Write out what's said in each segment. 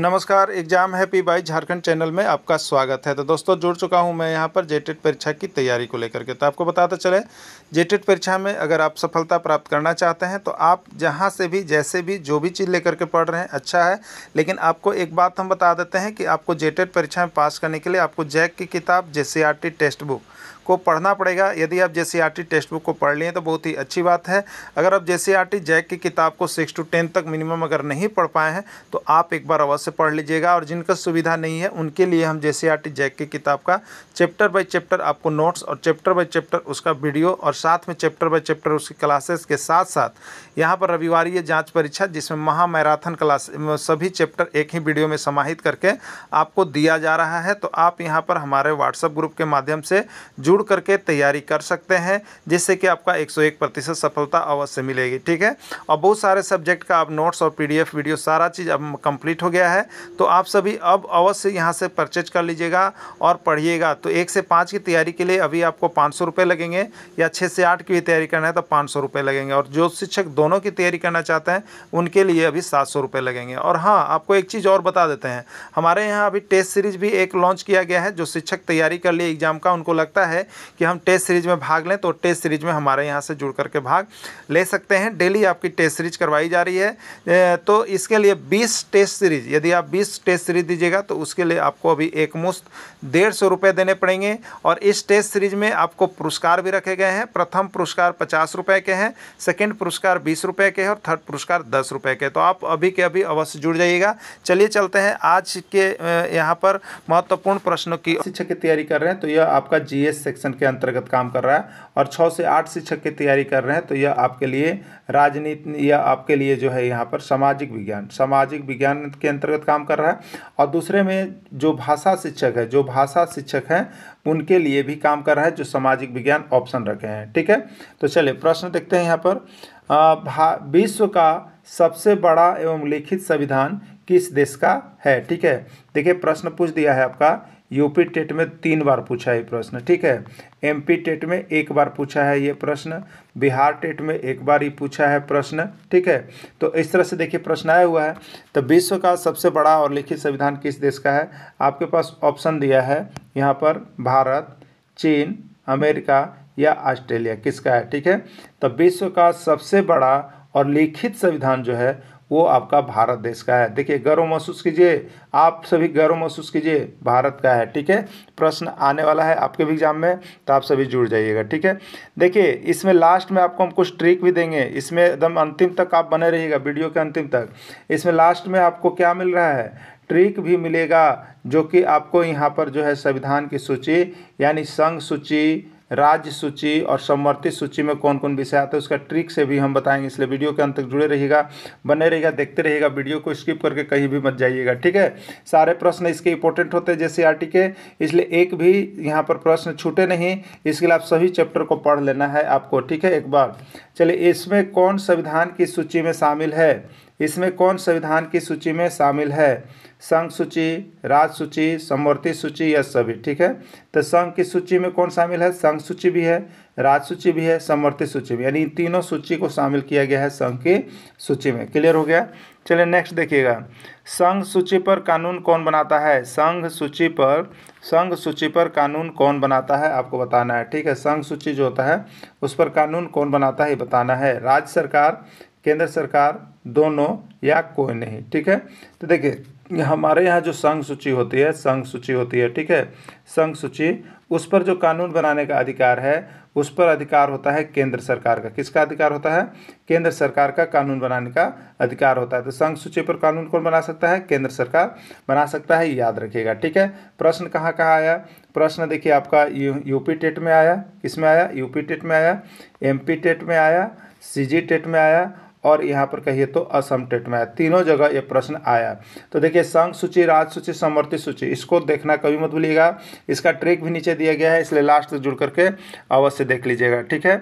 नमस्कार exam happy by Jharkhand channel में आपका स्वागत है तो दोस्तों जुड़ चुका हूं मैं यहां पर जेटेड परीक्षा की तैयारी को लेकर के तो आपको बताते चले जेटेड परीक्षा में अगर आप सफलता प्राप्त करना चाहते हैं तो आप जहां से भी जैसे भी जो भी चीज़ लेकर के पढ़ रहे हैं अच्छा है लेकिन आपको एक बात हम बता देते हैं कि आपको जेटेड परीक्षा में पास करने के लिए आपको जैक की किताब जे टेस्ट बुक को पढ़ना पड़ेगा यदि आप J C e text book को पढ़ लिए तो बहुत ही अच्छी बात है अगर आप जे सी e जैक की किताब को सिक्स टू टेन तक मिनिमम अगर नहीं पढ़ पाए हैं तो आप एक बार अवश्य पढ़ लीजिएगा और जिनका सुविधा नहीं है उनके लिए हम जे सी e जैक की किताब का चैप्टर बाई चैप्टर आपको नोट्स और चैप्टर बाई चैप्टर उसका वीडियो और साथ में चैप्टर बाई चैप्टर उसकी क्लासेस के साथ साथ यहाँ पर रविवार जाँच परीक्षा जिसमें महामैराथन क्लास सभी चैप्टर एक ही वीडियो में समाहित करके आपको दिया जा रहा है तो आप यहाँ पर हमारे व्हाट्सएप ग्रुप के माध्यम से जुड़ जुड़ करके तैयारी कर सकते हैं जिससे कि आपका 101 प्रतिशत सफलता अवश्य मिलेगी ठीक है और बहुत सारे सब्जेक्ट का आप नोट्स और पीडीएफ वीडियो सारा चीज़ अब कंप्लीट हो गया है तो आप सभी अब अवश्य यहाँ से परचेज कर लीजिएगा और पढ़िएगा तो एक से पाँच की तैयारी के लिए अभी आपको पाँच सौ लगेंगे या छः से आठ की भी तैयारी करना है तो पाँच सौ लगेंगे और जो शिक्षक दोनों की तैयारी करना चाहते हैं उनके लिए अभी सात सौ लगेंगे और हाँ आपको एक चीज़ और बता देते हैं हमारे यहाँ अभी टेस्ट सीरीज भी एक लॉन्च किया गया है जो शिक्षक तैयारी कर लिए एग्ज़ाम का उनको लगता है कि हम टेस्ट सीरीज में भाग लें तो टेस्ट सीरीज में हमारे यहाँ से जुड़ करके भाग ले सकते हैं डेली आपकी टेस्ट सीरीज करवाई जा रही है तो इसके लिए बीस टेस्ट सीरीज यदि आप बीस टेस्ट सीरीज दीजिएगा तो उसके लिए आपको अभी एक मुश्त डेढ़ सौ रुपये देने पड़ेंगे और इस टेस्ट सीरीज में आपको पुरस्कार भी रखे गए हैं प्रथम पुरस्कार पचास रुपये के हैं सेकेंड पुरस्कार बीस रुपये के हैं और थर्ड पुरस्कार दस रुपये के तो आप अभी के अभी अवश्य जुड़ जाइएगा चलिए चलते हैं आज के यहाँ पर महत्वपूर्ण प्रश्नों की शिक्षा की तैयारी कर रहे हैं तो यह आपका जी एस सेक्शन के अंतर्गत काम कर रहा है और छः से आठ शिक्षक की तैयारी कर रहे हैं तो यह आपके लिए राजनीति या आपके लिए जो है यहाँ पर सामाजिक विज्ञान सामाजिक विज्ञान के अंतर्गत काम कर रहा है और दूसरे में जो भाषा शिक्षक है जो भाषा शिक्षक हैं उनके लिए भी काम कर रहा है जो सामाजिक विज्ञान ऑप्शन रखे हैं ठीक है तो चलिए प्रश्न देखते हैं यहाँ पर विश्व का सबसे बड़ा एवं लिखित संविधान किस देश का है ठीक है देखिए प्रश्न पूछ दिया है आपका यूपी टेट में तीन बार पूछा ये प्रश्न ठीक है एमपी टेट में एक बार पूछा है ये प्रश्न बिहार टेट में एक बार ही पूछा है प्रश्न ठीक है तो इस तरह से देखिए प्रश्न आया हुआ है तो विश्व का सबसे बड़ा और लिखित संविधान किस देश का है आपके पास ऑप्शन दिया है यहाँ पर भारत चीन अमेरिका या ऑस्ट्रेलिया किसका है ठीक है तो विश्व का सबसे बड़ा और लिखित संविधान जो है वो आपका भारत देश का है देखिए गर्व महसूस कीजिए आप सभी गर्व महसूस कीजिए भारत का है ठीक है प्रश्न आने वाला है आपके भी एग्जाम में तो आप सभी जुड़ जाइएगा ठीक है देखिए इसमें लास्ट में आपको हम कुछ ट्रिक भी देंगे इसमें एकदम अंतिम तक आप बने रहिएगा वीडियो के अंतिम तक इसमें लास्ट में आपको क्या मिल रहा है ट्रिक भी मिलेगा जो कि आपको यहाँ पर जो है संविधान की सूची यानी संघ सूची राज्य सूची और समवर्ती सूची में कौन कौन विषय आते हैं उसका ट्रिक से भी हम बताएंगे इसलिए वीडियो के अंत तक जुड़े रहिएगा बने रहिएगा देखते रहिएगा वीडियो को स्किप करके कहीं भी मत जाइएगा ठीक है सारे प्रश्न इसके इंपॉर्टेंट होते हैं जैसे आर के इसलिए एक भी यहाँ पर प्रश्न छूटे नहीं इसके लिए आप सभी चैप्टर को पढ़ लेना है आपको ठीक है एक बार चलिए इसमें कौन संविधान की सूची में शामिल है इसमें कौन संविधान की सूची में शामिल है संघ सूची राज सूची समवर्ती सूची या सभी ठीक है तो संघ की सूची में कौन शामिल है संघ सूची भी है राज सूची भी है समवर्ती सूची भी यानी तीनों सूची को शामिल किया गया है संघ की सूची में क्लियर हो गया चलिए नेक्स्ट देखिएगा संघ सूची पर कानून कौन बनाता है संघ सूची पर संघ सूची पर कानून कौन बनाता है आपको बताना है ठीक है संघ सूची जो होता है उस पर कानून कौन बनाता है बताना है राज्य सरकार केंद्र सरकार दोनों या कोई नहीं ठीक है तो देखिए हमारे यहाँ जो संघ सूची होती है संघ सूची होती है ठीक है संघ सूची उस पर जो कानून बनाने का अधिकार है उस पर अधिकार होता है केंद्र सरकार का किसका अधिकार होता है केंद्र सरकार का कानून बनाने का अधिकार होता है तो संघ सूची पर कानून कौन बना सकता है केंद्र सरकार बना सकता है याद रखिएगा ठीक है प्रश्न कहाँ कहाँ आया प्रश्न देखिए आपका यू यूपी टेट में आया किस में आया यूपी टेट में आया एम टेट में आया सी टेट में आया और यहाँ पर कहिए तो असम टेट में तीनों जगह ये प्रश्न आया तो देखिए संघ सूची राज सूची समवर्ती सूची इसको देखना कभी मत भूलिएगा इसका ट्रिक भी नीचे दिया गया है इसलिए लास्ट से जुड़ करके अवश्य देख लीजिएगा ठीक है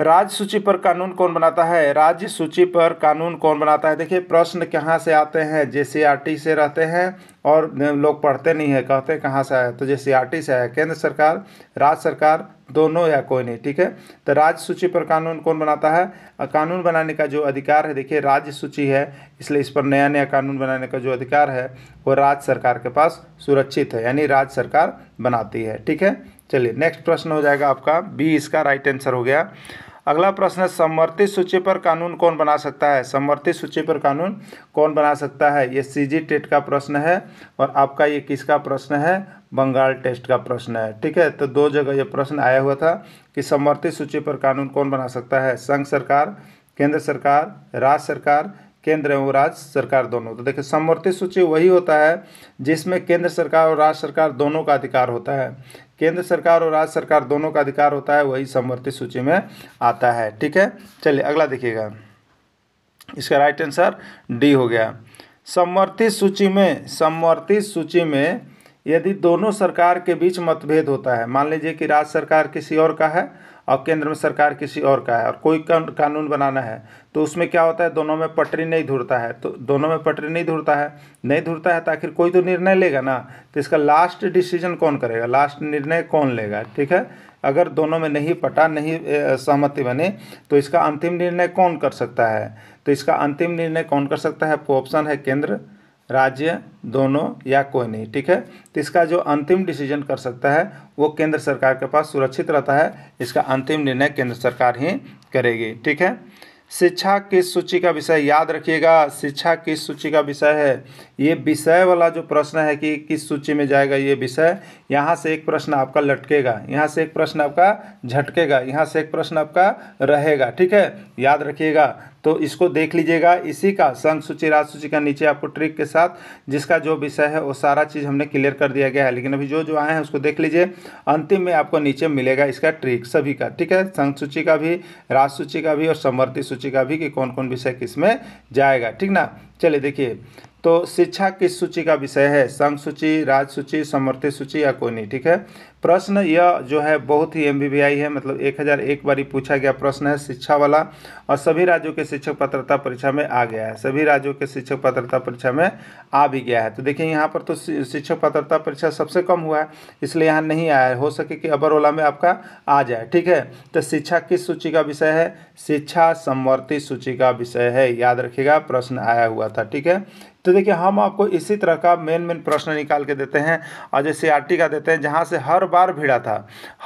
राज्य सूची पर कानून कौन बनाता है राज्य सूची पर कानून कौन बनाता है देखिए प्रश्न कहाँ से आते हैं जे से रहते हैं और लोग पढ़ते नहीं है कहते हैं कहाँ से आया तो जैसे आर टी से आया केंद्र सरकार राज्य सरकार दोनों या कोई नहीं ठीक है तो राज्य सूची पर कानून कौन बनाता है कानून बनाने का जो अधिकार है देखिए राज्य सूची है इसलिए इस पर नया नया कानून बनाने का जो अधिकार है वो राज्य सरकार के पास सुरक्षित है यानी राज्य सरकार बनाती है ठीक है चलिए नेक्स्ट प्रश्न हो जाएगा आपका बी इसका राइट आंसर हो गया अगला प्रश्न है समर्थित सूची पर कानून कौन बना सकता है समर्थित सूची पर कानून कौन बना सकता है ये सी जी टेट का प्रश्न है और आपका ये किसका प्रश्न है बंगाल टेस्ट का प्रश्न है ठीक है तो दो जगह ये प्रश्न आया हुआ था कि समर्थित सूची पर कानून कौन बना सकता है संघ सरकार केंद्र सरकार राज्य सरकार केंद्र एवं राज्य सरकार दोनों तो देखिए समवर्ती सूची वही होता है जिसमें केंद्र सरकार और राज्य सरकार दोनों का अधिकार होता है केंद्र सरकार और राज्य सरकार दोनों का अधिकार होता है वही समवर्ती सूची में आता है ठीक है चलिए अगला देखिएगा इसका राइट आंसर डी हो गया समवर्ती सूची में समवर्ती सूची में यदि दोनों सरकार के बीच मतभेद होता है मान लीजिए कि राज्य सरकार किसी और का है और केंद्र में सरकार किसी और का है और कोई कानून बनाना है तो उसमें क्या होता है दोनों में पटरी नहीं धुरता है तो दोनों में पटरी नहीं धुरता है नहीं धुरता है तो आखिर कोई तो निर्णय लेगा ना तो इसका लास्ट डिसीजन कौन करेगा लास्ट निर्णय कौन लेगा ठीक है अगर दोनों में नहीं पटा नहीं सहमति बने तो इसका अंतिम निर्णय कौन कर सकता है तो इसका अंतिम निर्णय कौन कर सकता है आपको ऑप्शन है केंद्र राज्य दोनों या कोई नहीं ठीक है तो इसका जो अंतिम डिसीजन कर सकता है वो केंद्र सरकार के पास सुरक्षित रहता है इसका अंतिम निर्णय केंद्र सरकार ही करेगी ठीक है शिक्षा किस सूची का विषय याद रखिएगा शिक्षा किस सूची का विषय है ये विषय वाला जो प्रश्न है कि किस सूची में जाएगा ये विषय यहाँ से एक प्रश्न आपका लटकेगा यहाँ से एक प्रश्न आपका झटकेगा यहाँ से एक प्रश्न आपका रहेगा ठीक है याद रखिएगा तो इसको देख लीजिएगा इसी का संघ सूची राज सूची का नीचे आपको ट्रिक के साथ जिसका जो विषय है वो सारा चीज़ हमने क्लियर कर दिया गया है लेकिन अभी जो जो आए हैं उसको देख लीजिए अंतिम में आपको नीचे मिलेगा इसका ट्रिक सभी का ठीक है संघ सूची का भी राज सूची का भी और समवर्ती सूची का भी कि कौन कौन विषय किस में जाएगा ठीक ना चलिए देखिए तो शिक्षा किस सूची का विषय है संघ सूची राज सूची समर्थित सूची या कोई नहीं ठीक है प्रश्न यह जो है बहुत ही एम है मतलब एक हज़ार एक बारी पूछा गया प्रश्न है शिक्षा वाला और सभी राज्यों के शिक्षक पात्रता परीक्षा में आ गया है सभी राज्यों के शिक्षक पात्रता परीक्षा में आ भी गया है तो देखिए यहाँ पर तो शिक्षक पात्रता परीक्षा सबसे कम हुआ है इसलिए यहाँ नहीं आया है हो सके कि अबर ओला में आपका आ जाए ठीक है तो शिक्षा किस सूची का विषय है शिक्षा समवर्ती सूची का विषय है याद रखिएगा प्रश्न आया हुआ था ठीक है तो देखिए हम आपको इसी तरह का मेन मेन प्रश्न निकाल के देते हैं और जैसे आर का देते हैं जहाँ से हर बार भिड़ा था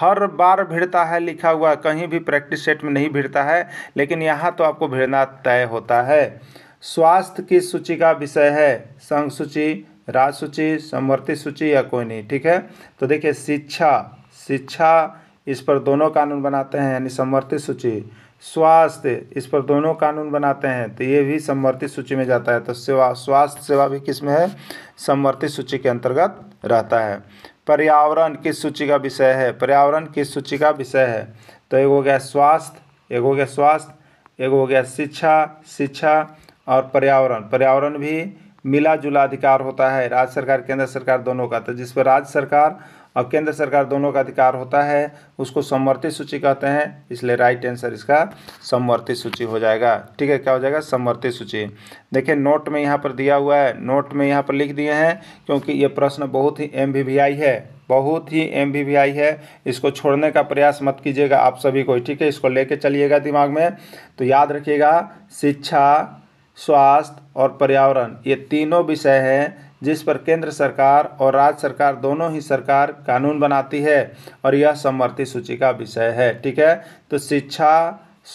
हर बार भिड़ता है लिखा हुआ कहीं भी प्रैक्टिस सेट में नहीं भिड़ता है लेकिन यहाँ तो आपको भिड़ना तय होता है स्वास्थ्य की सूची का विषय है संघ सूची राज सूची समवर्ती सूची या कोई नहीं ठीक है तो देखिए शिक्षा शिक्षा इस पर दोनों कानून बनाते हैं यानी समवर्ती सूची स्वास्थ्य इस पर दोनों कानून बनाते हैं तो ये भी समवर्ती सूची में जाता है तो सेवा स्वास्थ्य सेवा भी किस में है समवर्ती सूची के अंतर्गत रहता है पर्यावरण किस सूची का विषय है पर्यावरण किस सूची का विषय है तो एक हो गया स्वास्थ्य एक हो गया स्वास्थ्य एक हो गया शिक्षा शिक्षा और पर्यावरण पर्यावरण भी मिला जुला अधिकार होता है राज्य सरकार केंद्र सरकार दोनों का तो जिस पर राज्य सरकार और केंद्र सरकार दोनों का अधिकार होता है उसको समवर्ती सूची कहते हैं इसलिए राइट आंसर इसका समवर्ती सूची हो जाएगा ठीक है क्या हो जाएगा समवर्ती सूची देखिए नोट में यहाँ पर दिया हुआ है नोट में यहाँ पर लिख दिए हैं क्योंकि ये प्रश्न बहुत ही एम है बहुत ही एम है इसको छोड़ने का प्रयास मत कीजिएगा आप सभी को ठीक है इसको लेके चलिएगा दिमाग में तो याद रखिएगा शिक्षा स्वास्थ्य और पर्यावरण ये तीनों विषय हैं जिस पर केंद्र सरकार और राज्य सरकार दोनों ही सरकार कानून बनाती है और यह समवर्ती सूची का विषय है ठीक है तो शिक्षा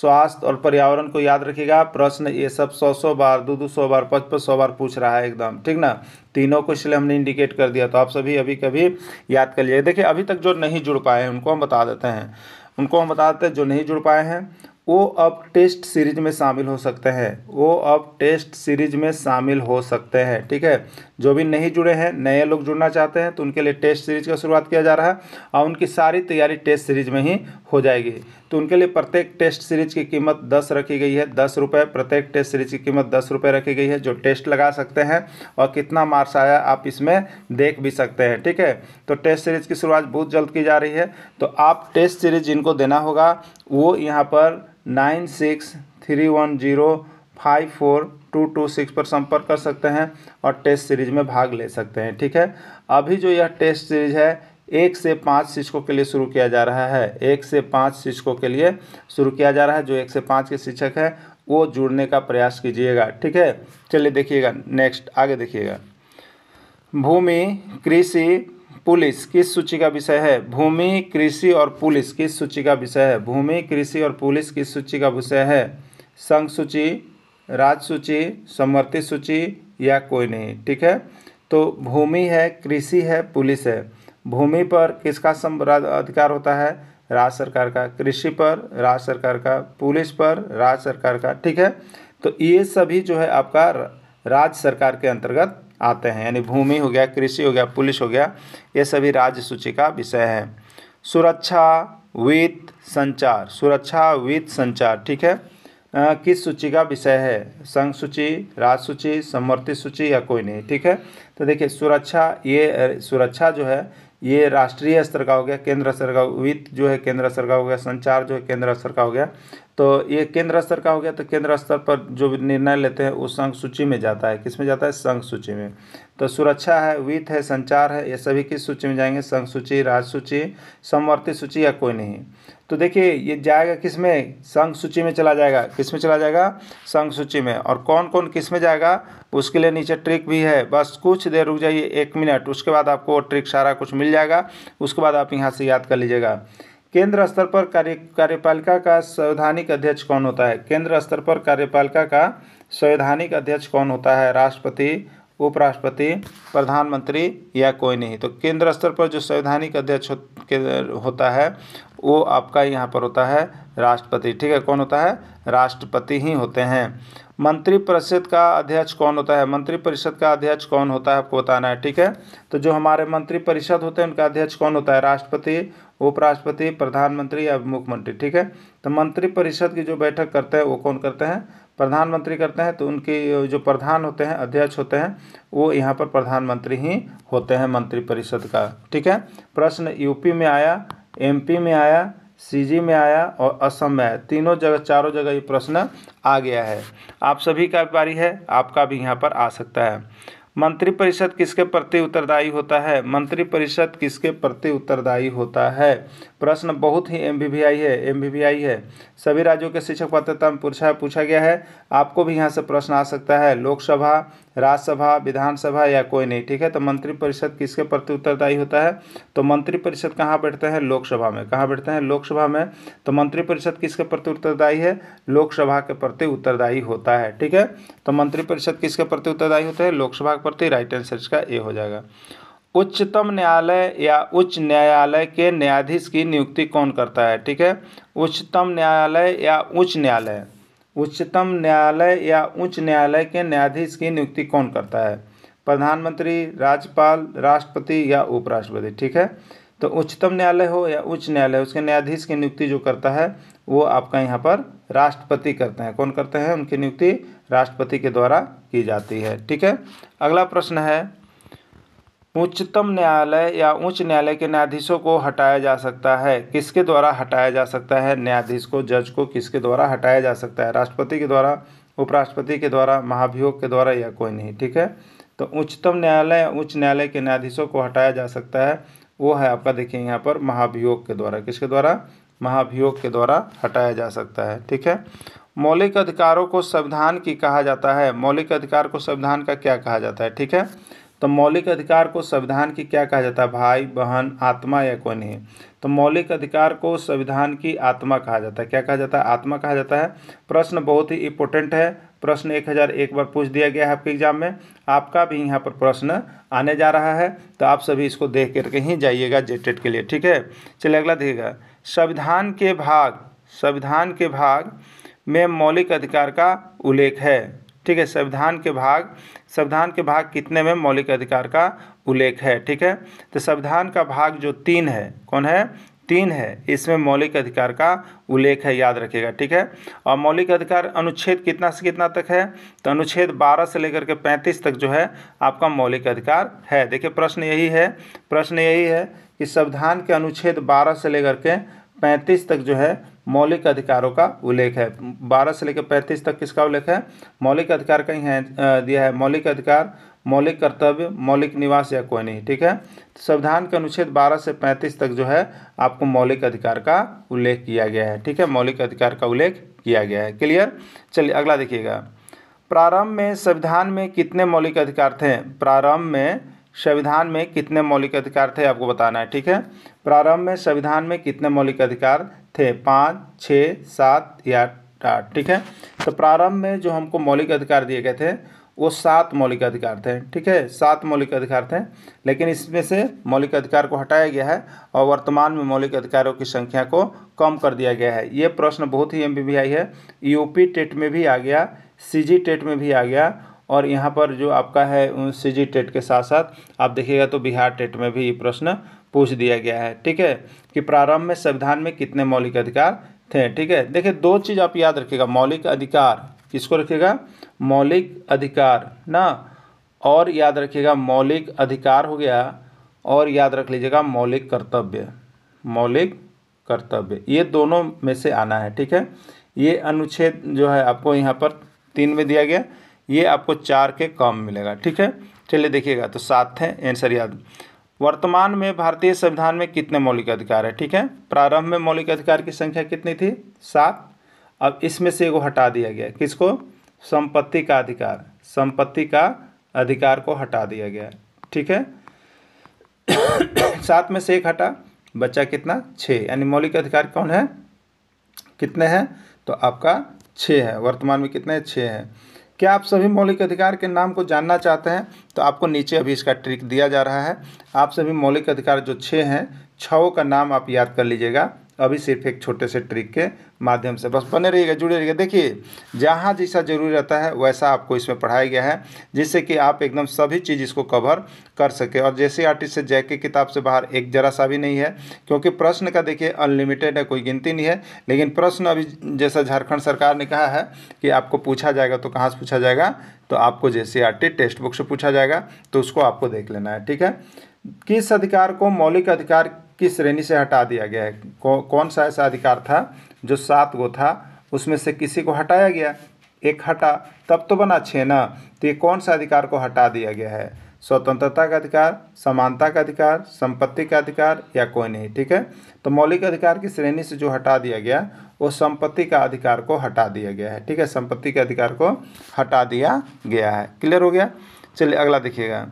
स्वास्थ्य और पर्यावरण को याद रखिएगा प्रश्न ये सब सौ सौ बार दो दो सौ बार पचपन सौ बार पूछ रहा है एकदम ठीक ना तीनों को इसलिए हमने इंडिकेट कर दिया तो आप सभी अभी कभी याद कर लिए देखिए अभी तक जो नहीं जुड़ पाए हैं उनको हम बता देते हैं उनको हम बता देते हैं जो नहीं जुड़ पाए हैं वो अब टेस्ट सीरीज में शामिल हो सकते हैं वो अब टेस्ट सीरीज में शामिल हो सकते हैं ठीक है जो भी नहीं जुड़े हैं नए लोग जुड़ना चाहते हैं तो उनके लिए टेस्ट सीरीज का शुरुआत किया जा रहा है और उनकी सारी तैयारी टेस्ट सीरीज में ही हो जाएगी तो उनके लिए प्रत्येक टेस्ट सीरीज की कीमत दस रखी गई है दस रुपये प्रत्येक टेस्ट सीरीज की कीमत दस रुपये रखी गई है जो टेस्ट लगा सकते हैं और कितना मार्क्स आया आप इसमें देख भी सकते हैं ठीक है तो टेस्ट सीरीज की शुरुआत बहुत जल्द की जा रही है तो आप टेस्ट सीरीज जिनको देना होगा वो यहाँ पर nine six three one zero five four two two six पर संपर्क कर सकते हैं और टेस्ट सीरीज में भाग ले सकते हैं ठीक है अभी जो यह टेस्ट सीरीज है एक से पाँच शिक्षकों के लिए शुरू किया जा रहा है एक से पाँच शिक्षकों के लिए शुरू किया जा रहा है जो एक से पाँच के शिक्षक हैं वो जुड़ने का प्रयास कीजिएगा ठीक है चलिए देखिएगा नेक्स्ट आगे देखिएगा भूमि कृषि पुलिस किस सूची का विषय है भूमि कृषि और पुलिस किस सूची का विषय है भूमि कृषि और पुलिस किस सूची का विषय है संघ सूची राज सूची समर्थित सूची या कोई नहीं ठीक है तो भूमि है कृषि है पुलिस है भूमि पर किसका अधिकार होता है राज्य सरकार का कृषि पर राज्य सरकार का पुलिस पर राज्य सरकार का ठीक है तो ये सभी जो है आपका राज्य सरकार के अंतर्गत आते हैं यानी भूमि हो गया कृषि हो गया पुलिस हो गया ये सभी राज्य सूची का विषय है सुरक्षा वित्त संचार सुरक्षा वित्त संचार ठीक है आ, किस सूची का विषय है संघ सूची राज सूची समर्थित सूची या कोई नहीं ठीक है तो देखिए सुरक्षा ये सुरक्षा जो है ये राष्ट्रीय स्तर का हो गया केंद्र स्तर का वित्त जो है केंद्र स्तर का हो गया संचार जो है केंद्र स्तर का हो गया तो ये केंद्र स्तर का हो गया तो केंद्र स्तर पर जो निर्णय लेते हैं वो संघ सूची में जाता है किस में जाता है संघ सूची में तो सुरक्षा है वित्त है संचार है ये सभी किस सूची में जाएंगे संघ सूची राज्य सूची समवर्ती सूची या कोई नहीं तो देखिए ये जाएगा किस में संघ सूची में चला जाएगा किस में चला जाएगा संघ सूची में और कौन कौन किस में जाएगा उसके लिए नीचे ट्रिक भी है बस कुछ देर रुक जाइए एक मिनट उसके बाद आपको ट्रिक सारा कुछ मिल जाएगा उसके बाद आप यहाँ से याद कर लीजिएगा केंद्र स्तर पर कार्य कार्यपालिका का संवैधानिक अध्यक्ष कौन होता है केंद्र स्तर पर कार्यपालिका का संवैधानिक अध्यक्ष कौन होता है राष्ट्रपति उपराष्ट्रपति प्रधानमंत्री या कोई नहीं तो केंद्र स्तर पर जो संवैधानिक अध्यक्ष होता है वो आपका यहाँ पर होता है राष्ट्रपति ठीक है कौन होता है राष्ट्रपति ही होते हैं मंत्रिपरिषद का अध्यक्ष कौन होता है मंत्रिपरिषद का अध्यक्ष कौन होता है आपको बताना है ठीक है तो जो हमारे मंत्रिपरिषद होते हैं उनका अध्यक्ष कौन होता है राष्ट्रपति उपराष्ट्रपति प्रधानमंत्री या मुख्यमंत्री ठीक है तो मंत्रिपरिषद की जो बैठक करते हैं वो कौन करते हैं प्रधानमंत्री करते हैं तो उनके जो प्रधान होते हैं अध्यक्ष होते हैं वो यहाँ पर प्रधानमंत्री ही होते हैं मंत्रिपरिषद का ठीक है प्रश्न यूपी में आया एमपी में आया सीजी में आया और असम में आया तीनों जगह चारों जगह ये प्रश्न आ गया है आप सभी का बारी है आपका भी यहाँ पर आ सकता है मंत्रिपरिषद किसके प्रति उत्तरदायी होता है मंत्रिपरिषद किसके प्रति उत्तरदायी होता है प्रश्न बहुत ही एम है एम है सभी राज्यों के शिक्षक पात्रता में पूछा पूछा गया है आपको भी यहाँ से प्रश्न आ सकता है लोकसभा राज्यसभा विधानसभा या कोई नहीं ठीक है तो मंत्रिपरिषद किसके प्रति उत्तरदायी होता है तो मंत्रिपरिषद कहाँ बैठते हैं लोकसभा में कहाँ बैठते हैं लोकसभा में तो मंत्रिपरिषद किसके प्रति उत्तरदायी है लोकसभा के प्रति उत्तरदायी होता है ठीक है तो मंत्रिपरिषद किसके प्रति उत्तरदायी होता है लोकसभा के प्रति राइट आंसर इसका ए हो जाएगा उच्चतम न्यायालय या उच्च न्यायालय के न्यायाधीश की नियुक्ति कौन करता है ठीक है उच्चतम न्यायालय या उच्च न्यायालय उच्चतम न्यायालय या उच्च न्यायालय के न्यायाधीश की नियुक्ति कौन करता है प्रधानमंत्री राज्यपाल राष्ट्रपति या उपराष्ट्रपति ठीक है तो उच्चतम न्यायालय हो या उच्च न्यायालय उसके न्यायाधीश की नियुक्ति जो करता है वो आपका यहाँ पर राष्ट्रपति करते हैं कौन करते हैं उनकी नियुक्ति राष्ट्रपति के द्वारा की जाती है ठीक है अगला प्रश्न है उच्चतम न्यायालय या उच्च न्यायालय के न्यायाधीशों को हटाया जा सकता है किसके द्वारा हटाया जा सकता है न्यायाधीश को जज को किसके द्वारा हटाया जा सकता है राष्ट्रपति के द्वारा उपराष्ट्रपति के द्वारा महाभियोग के द्वारा या कोई नहीं ठीक है तो उच्चतम न्यायालय या उच्च न्यायालय के न्यायाधीशों को हटाया जा सकता है वो है आपका देखिए यहाँ पर महाभियोग के द्वारा किसके द्वारा महाभियोग के द्वारा हटाया जा सकता है ठीक है मौलिक अधिकारों को संविधान की कहा जाता है मौलिक अधिकार को संविधान का क्या कहा जाता है ठीक है तो मौलिक अधिकार को संविधान की क्या कहा जाता है भाई बहन आत्मा या कोई नहीं तो मौलिक अधिकार को संविधान की आत्मा कहा जाता है क्या कहा जाता है आत्मा कहा जाता है प्रश्न बहुत ही इंपॉर्टेंट है प्रश्न एक हज़ार एक बार पूछ दिया गया है आपके एग्जाम में आपका भी यहाँ पर प्रश्न आने जा रहा है तो आप सभी इसको देख करके ही जाइएगा जेटेट के लिए ठीक है चलिए अगला देखिएगा संविधान के भाग संविधान के भाग में मौलिक अधिकार का उल्लेख है ठीक है संविधान के भाग संविधान के भाग कितने में मौलिक अधिकार का उल्लेख है ठीक है तो संविधान का भाग जो तीन है कौन है तीन है इसमें मौलिक अधिकार का उल्लेख है याद रखिएगा ठीक है और मौलिक अधिकार अनुच्छेद कितना से कितना तक है तो अनुच्छेद 12 से लेकर के 35 तक जो है आपका मौलिक अधिकार है देखिए प्रश्न यही है प्रश्न यही है कि संविधान के अनुच्छेद 12 से लेकर के पैंतीस तक जो है मौलिक अधिकारों का उल्लेख है बारह से लेकर पैंतीस तक किसका उल्लेख है मौलिक अधिकार कहीं है दिया है मौलिक अधिकार मौलिक कर्तव्य मौलिक निवास या कोई नहीं ठीक है तो संविधान के अनुच्छेद 12 से 35 तक जो है आपको मौलिक अधिकार का उल्लेख किया गया है ठीक है मौलिक अधिकार का उल्लेख किया गया है क्लियर चलिए अगला देखिएगा प्रारंभ में संविधान में कितने मौलिक अधिकार थे प्रारंभ में संविधान में कितने मौलिक अधिकार थे आपको बताना है ठीक है प्रारंभ में संविधान में कितने मौलिक अधिकार थे पाँच छः सात या आठ ठीक है तो प्रारंभ में जो हमको मौलिक अधिकार दिए गए थे वो सात मौलिक अधिकार थे ठीक है सात मौलिक अधिकार थे लेकिन इसमें से मौलिक अधिकार को हटाया गया है और वर्तमान में मौलिक अधिकारों की संख्या को कम कर दिया गया है ये प्रश्न बहुत ही एम है यूपी टेट में भी आ गया सी टेट में भी आ गया और यहाँ पर जो आपका है सी जी टेट के साथ साथ आप देखिएगा तो बिहार टेट में भी ये प्रश्न पूछ दिया गया है ठीक है कि प्रारंभ में संविधान में कितने मौलिक अधिकार थे ठीक है देखिए दो चीज़ आप याद रखिएगा मौलिक अधिकार किसको रखिएगा मौलिक अधिकार ना और याद रखिएगा मौलिक अधिकार हो गया और याद रख लीजिएगा मौलिक कर्तव्य मौलिक कर्तव्य ये दोनों में से आना है ठीक है ये अनुच्छेद जो है आपको यहाँ पर तीन में दिया गया ये आपको चार के कम मिलेगा ठीक है चलिए देखिएगा तो सात है आंसर याद वर्तमान में भारतीय संविधान में कितने मौलिक अधिकार है ठीक है प्रारंभ में मौलिक अधिकार की संख्या कितनी थी सात अब इसमें से एगो हटा दिया गया किसको संपत्ति का अधिकार संपत्ति का अधिकार को हटा दिया गया ठीक है सात में से एक हटा बच्चा कितना छः यानी मौलिक अधिकार कौन है कितने हैं तो आपका छः है वर्तमान में कितने छः हैं क्या आप सभी मौलिक अधिकार के नाम को जानना चाहते हैं तो आपको नीचे अभी इसका ट्रिक दिया जा रहा है आप सभी मौलिक अधिकार जो छः हैं छओ का नाम आप याद कर लीजिएगा अभी सिर्फ एक छोटे से ट्रिक के माध्यम से बस बने रहिएगा जुड़े रहिएगा देखिए जहाँ जैसा जरूरी रहता है वैसा आपको इसमें पढ़ाया गया है जिससे कि आप एकदम सभी चीज़ इसको कवर कर सके और जैसे आर्टिस्ट से जैक की किताब से बाहर एक जरा सा भी नहीं है क्योंकि प्रश्न का देखिए अनलिमिटेड है कोई गिनती नहीं है लेकिन प्रश्न अभी जैसा झारखंड सरकार ने कहा है कि आपको पूछा जाएगा तो कहाँ से पूछा जाएगा तो आपको जैसे आर टेक्स्ट बुक से पूछा जाएगा तो उसको आपको देख लेना है ठीक है किस अधिकार को मौलिक अधिकार की श्रेणी से हटा दिया गया है कौ, कौन सा ऐसा अधिकार था जो सात गो था उसमें से किसी को हटाया गया एक हटा तब तो बना छः ना तो ये कौन सा अधिकार को हटा दिया गया है स्वतंत्रता का अधिकार समानता का अधिकार संपत्ति का अधिकार या कोई नहीं ठीक है तो मौलिक अधिकार की श्रेणी से जो हटा दिया गया वो संपत्ति का अधिकार को हटा दिया गया है ठीक है संपत्ति के अधिकार को हटा दिया गया है क्लियर हो गया चलिए अगला देखिएगा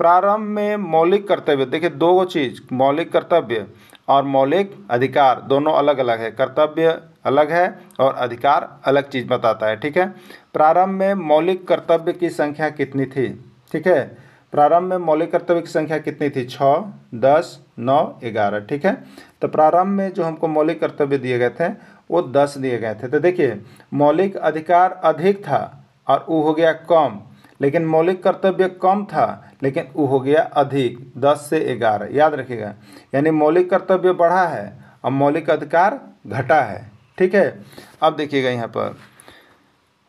प्रारंभ में मौलिक कर्तव्य देखिए दो चीज़ मौलिक कर्तव्य और मौलिक अधिकार दोनों अलग अलग है कर्तव्य अलग है और अधिकार अलग चीज़ बताता है ठीक है प्रारंभ में मौलिक कर्तव्य की संख्या कितनी थी ठीक है प्रारंभ में मौलिक कर्तव्य की संख्या कितनी थी छः दस नौ ग्यारह ठीक है तो प्रारंभ में जो हमको मौलिक कर्तव्य दिए गए थे वो दस दिए गए थे तो देखिए मौलिक अधिकार अधिक था और वो हो गया कम लेकिन मौलिक कर्तव्य कम था लेकिन वो हो गया अधिक दस से ग्यारह याद रखिएगा यानी मौलिक कर्तव्य बढ़ा है और मौलिक अधिकार घटा है ठीक है अब देखिएगा यहाँ पर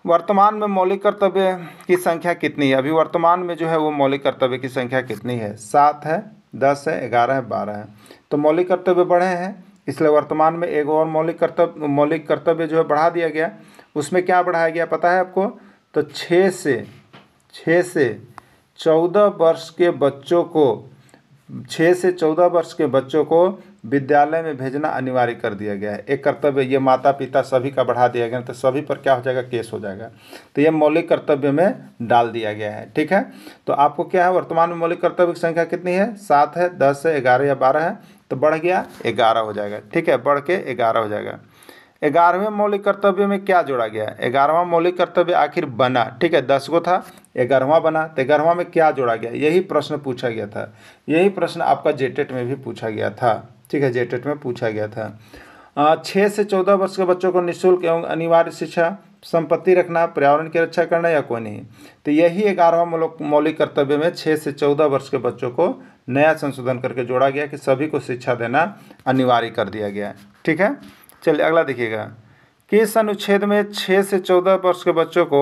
वर्तमान में मौलिक कर्तव्य की संख्या कितनी है अभी वर्तमान में जो है वो मौलिक कर्तव्य की संख्या कितनी है सात है दस है ग्यारह है बारह है तो मौलिक कर्तव्य बढ़े हैं इसलिए वर्तमान में एक और मौलिक कर्तव्य मौलिक कर्तव्य जो है बढ़ा दिया गया उसमें क्या बढ़ाया गया पता है आपको तो छः से छः से चौदह वर्ष के बच्चों को छः से चौदह वर्ष के बच्चों को विद्यालय में भेजना अनिवार्य कर दिया गया है एक कर्तव्य ये माता पिता सभी का बढ़ा दिया गया तो सभी पर क्या हो जाएगा केस हो जाएगा तो ये मौलिक कर्तव्य में डाल दिया गया है ठीक है तो आपको क्या है वर्तमान में मौलिक कर्तव्य की संख्या कितनी है सात है दस है ग्यारह या बारह है तो बढ़ गया ग्यारह हो जाएगा ठीक है बढ़ के ग्यारह हो जाएगा ग्यारहवें मौलिक कर्तव्य में क्या जोड़ा गया ग्यारहवा मौलिक कर्तव्य आखिर बना ठीक है दस गो था ग्यारहवा बना तो ग्यारहवा में क्या जोड़ा गया यही प्रश्न पूछा गया था यही प्रश्न आपका जेटेट में भी पूछा गया था ठीक है जेटेट में पूछा गया था छः से चौदह वर्ष के बच्चों को निःशुल्क एवं अनिवार्य शिक्षा संपत्ति रखना पर्यावरण की रक्षा करना या कोई नहीं तो यही ग्यारहवा मौलिक कर्तव्य में छः से चौदह वर्ष के बच्चों को नया संशोधन करके जोड़ा गया कि सभी को शिक्षा देना अनिवार्य कर दिया गया ठीक है चलिए अगला देखिएगा किस अनुच्छेद में छः से चौदह वर्ष के बच्चों को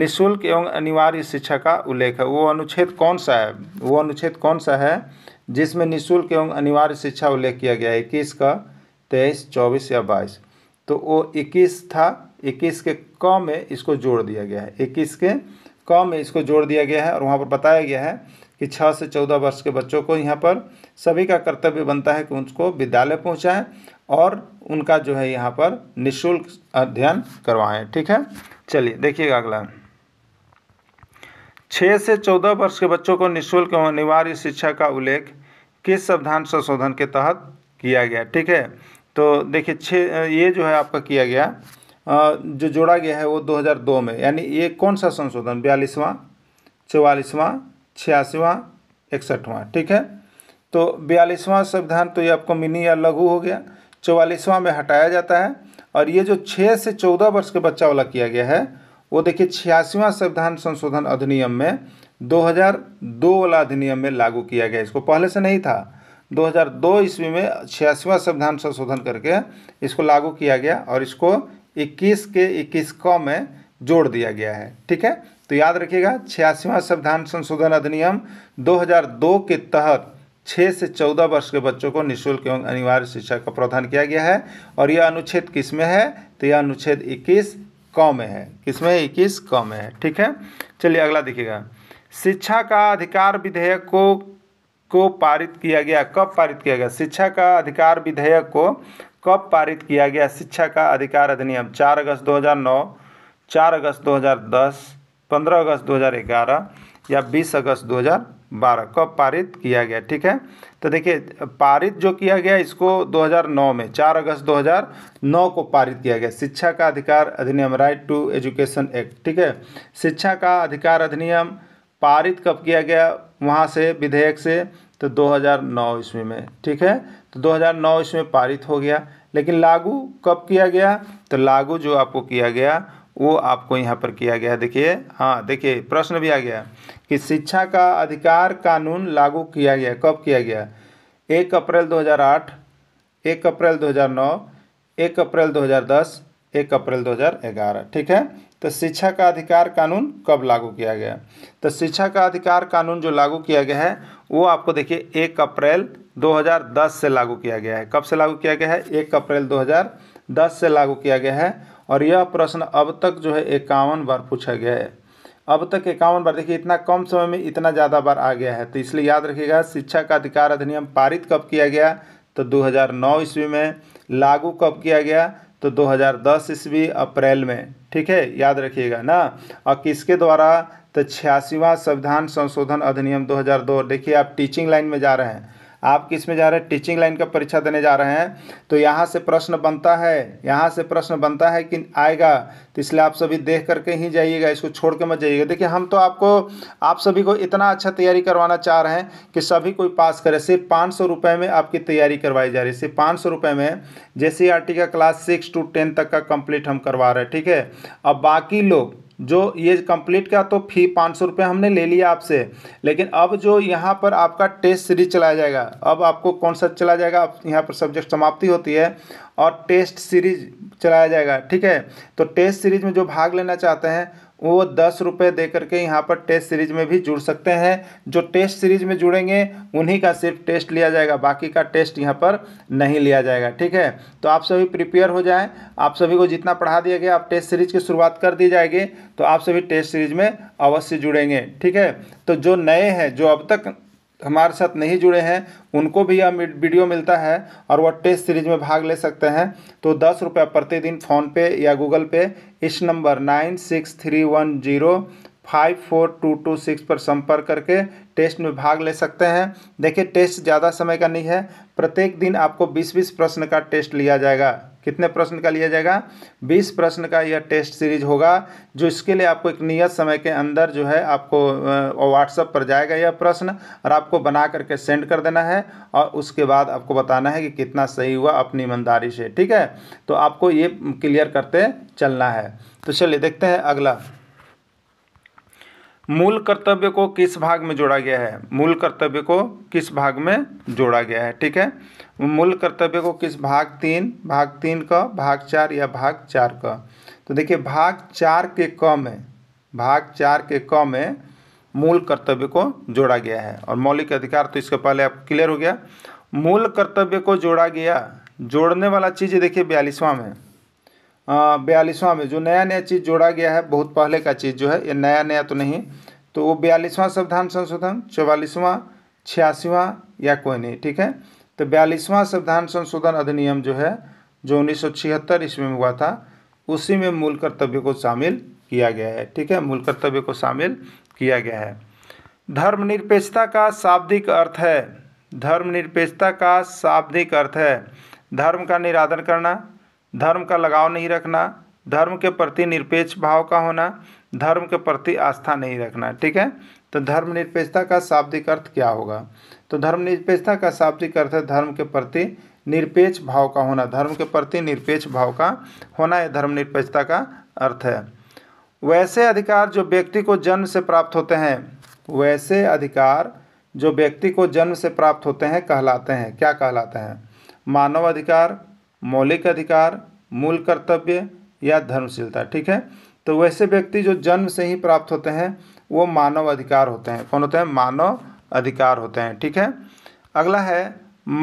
निशुल्क एवं अनिवार्य शिक्षा का उल्लेख है वो अनुच्छेद कौन सा है वो अनुच्छेद कौन सा है जिसमें निशुल्क एवं अनिवार्य शिक्षा उल्लेख किया गया है इक्कीस का तेईस चौबीस या बाईस तो वो इक्कीस था इक्कीस के क में इसको जोड़ दिया गया है इक्कीस के क में इसको जोड़ दिया गया है और वहाँ पर बताया गया है कि छः से चौदह वर्ष के बच्चों को यहाँ पर सभी का कर्तव्य बनता है कि उनको विद्यालय पहुँचाएँ और उनका जो है यहाँ पर निशुल्क अध्ययन करवाएं ठीक है चलिए देखिएगा अगला छः से चौदह वर्ष के बच्चों को निःशुल्क एवं अनिवार्य शिक्षा का उल्लेख किस सावधान संशोधन के तहत किया गया ठीक है तो देखिए छः ये जो है आपका किया गया जो जोड़ा गया है वो 2002 में यानी ये कौन सा संशोधन बयालीसवां चौवालीसवां छियासीवां इकसठवां ठीक है तो बयालीसवां संविधान तो ये आपको मिनी या लघु हो गया चौवालीसवां में हटाया जाता है और ये जो छः से चौदह वर्ष के बच्चा वाला किया गया है वो देखिए छियासीवां संविधान संशोधन अधिनियम में 2002 वाला अधिनियम में लागू किया गया इसको पहले से नहीं था 2002 ईस्वी में छियासीवां संविधान संशोधन करके इसको लागू किया गया और इसको 21 के 21 क में जोड़ दिया गया है ठीक है तो याद रखिएगा छियासीवां संविधान संशोधन अधिनियम 2002 के तहत छः से चौदह वर्ष के बच्चों को निःशुल्क एवं अनिवार्य शिक्षा का प्रावधान किया गया है और यह अनुच्छेद किस में है तो यह अनुच्छेद इक्कीस क में है किस में इक्कीस क में है ठीक है चलिए अगला देखिएगा शिक्षा का अधिकार विधेयक को को पारित किया गया कब पारित किया गया शिक्षा का अधिकार विधेयक को कब पारित किया गया शिक्षा का अधिकार अधिनियम चार अगस्त नौ चार अगस्त 2010 पंद्रह अगस्त 2011 या बीस अगस्त हज़ार बारह कब पारित किया गया ठीक है तो देखिए पारित जो किया गया इसको 2009 में 4 अगस्त 2009 को पारित किया गया शिक्षा का अधिकार अधिनियम राइट टू एजुकेशन एक्ट ठीक है शिक्षा का अधिकार अधिनियम पारित कब किया गया वहाँ से विधेयक से तो 2009 ईस्वी में ठीक है तो 2009 ईस्वी में पारित हो गया लेकिन लागू कब किया गया तो लागू जो आपको किया गया वो आपको यहाँ पर किया गया देखिए हाँ देखिए प्रश्न भी आ गया कि शिक्षा का अधिकार कानून लागू किया गया कब किया गया एक अप्रैल 2008 एक अप्रैल 2009 एक अप्रैल 2010 एक अप्रैल 2011 ठीक है तो शिक्षा का अधिकार कानून कब लागू किया गया तो शिक्षा का अधिकार कानून जो लागू किया गया है वो आपको देखिए एक अप्रैल 2010 से लागू किया गया है कब से लागू किया गया है एक अप्रैल 2010 से लागू किया गया है और यह प्रश्न अब तक जो है इक्यावन बार पूछा गया है अब तक इक्यावन बार देखिए इतना कम समय में इतना ज़्यादा बार आ गया है तो इसलिए याद रखिएगा शिक्षा का अधिकार अधिनियम पारित कब किया गया तो 2009 ईस्वी में लागू कब किया गया तो 2010 ईस्वी अप्रैल में ठीक है याद रखिएगा ना और किसके द्वारा तो छियासीवा संविधान संशोधन अधिनियम 2002 देखिए आप टीचिंग लाइन में जा रहे हैं आप किस में जा रहे हैं टीचिंग लाइन का परीक्षा देने जा रहे हैं तो यहाँ से प्रश्न बनता है यहाँ से प्रश्न बनता है कि आएगा तो इसलिए आप सभी देख करके ही जाइएगा इसको छोड़ के मत जाइएगा देखिए हम तो आपको आप सभी को इतना अच्छा तैयारी करवाना चाह रहे हैं कि सभी कोई पास करे सिर्फ पाँच सौ रुपये में आपकी तैयारी करवाई जा रही है सिर्फ पाँच सौ रुपये में जे e का क्लास सिक्स टू टेन तक का कंप्लीट हम करवा रहे हैं ठीक है अब बाकी लोग जो ये कंप्लीट का तो फी पाँच सौ रुपये हमने ले लिया आपसे लेकिन अब जो यहाँ पर आपका टेस्ट सीरीज चलाया जाएगा अब आपको कौन सा चला जाएगा अब यहाँ पर सब्जेक्ट समाप्ति होती है और टेस्ट सीरीज चलाया जाएगा ठीक है तो टेस्ट सीरीज में जो भाग लेना चाहते हैं वो दस रुपये दे करके यहाँ पर टेस्ट सीरीज में भी जुड़ सकते हैं जो टेस्ट सीरीज में जुड़ेंगे उन्हीं का सिर्फ टेस्ट लिया जाएगा बाकी का टेस्ट यहाँ पर नहीं लिया जाएगा ठीक है तो आप सभी प्रिपेयर हो जाएं आप सभी को जितना पढ़ा दिया गया आप टेस्ट सीरीज की शुरुआत कर दी जाएगी तो आप सभी टेस्ट सीरीज में अवश्य जुड़ेंगे ठीक है तो जो नए हैं जो अब तक हमारे साथ नहीं जुड़े हैं उनको भी यह वीडियो मिलता है और वह टेस्ट सीरीज में भाग ले सकते हैं तो दस रुपये प्रतिदिन फ़ोनपे या गूगल पे इस नंबर nine six three one zero five four two two six पर संपर्क करके टेस्ट में भाग ले सकते हैं देखिए टेस्ट ज़्यादा समय का नहीं है प्रत्येक दिन आपको बीस बीस प्रश्न का टेस्ट लिया जाएगा कितने प्रश्न का लिया जाएगा बीस प्रश्न का यह टेस्ट सीरीज होगा जो इसके लिए आपको एक नियत समय के अंदर जो है आपको व्हाट्सएप पर जाएगा यह प्रश्न और आपको बना करके सेंड कर देना है और उसके बाद आपको बताना है कि कितना सही हुआ अपनी ईमानदारी से ठीक है तो आपको ये क्लियर करते चलना है तो चलिए देखते हैं अगला मूल कर्तव्य को किस भाग में जोड़ा गया है मूल कर्तव्य को किस भाग में जोड़ा गया है ठीक है मूल कर्तव्य को किस भाग तीन भाग तीन का भाग चार या भाग चार का तो देखिए भाग चार के क में भाग चार के क में मूल कर्तव्य को जोड़ा गया है और मौलिक अधिकार तो इसके पहले आप क्लियर हो गया मूल कर्तव्य को जोड़ा गया जोड़ने वाला चीज़ देखिए बयालीसवां में बयालीसवां में जो नया नया चीज़ जोड़ा गया है बहुत पहले का चीज़ जो है ये नया नया तो नहीं तो वो बयालीसवां संविधान संशोधन चौवालीसवां छियासीवाँ या कोई नहीं ठीक है तो बयालीसवां संविधान संशोधन अधिनियम जो है जो उन्नीस सौ छिहत्तर ईस्वी में हुआ था उसी में मूल कर्तव्य को शामिल किया गया है ठीक है मूल कर्तव्य को शामिल किया गया है धर्मनिरपेक्षता का शाब्दिक अर्थ है धर्मनिरपेक्षता का शाब्दिक अर्थ है धर्म का निराधन करना धर्म का लगाव नहीं रखना धर्म के प्रति निरपेक्ष भाव का होना धर्म के प्रति आस्था नहीं रखना ठीक है तो धर्मनिरपेक्षता का शाब्दिक अर्थ क्या होगा तो धर्मनिरपेक्षता का शाब्दिक अर्थ है धर्म के प्रति निरपेक्ष भाव का होना धर्म के प्रति निरपेक्ष भाव का होना यह धर्मनिरपेक्षता का अर्थ है वैसे अधिकार जो व्यक्ति को जन्म से प्राप्त होते हैं वैसे अधिकार जो व्यक्ति को जन्म से प्राप्त होते हैं कहलाते हैं क्या कहलाते हैं मानव अधिकार मौलिक अधिकार मूल कर्तव्य या धर्मशीलता ठीक है तो वैसे व्यक्ति जो जन्म से ही प्राप्त होते हैं वो मानव अधिकार होते हैं कौन होते हैं मानव अधिकार होते हैं ठीक है अगला है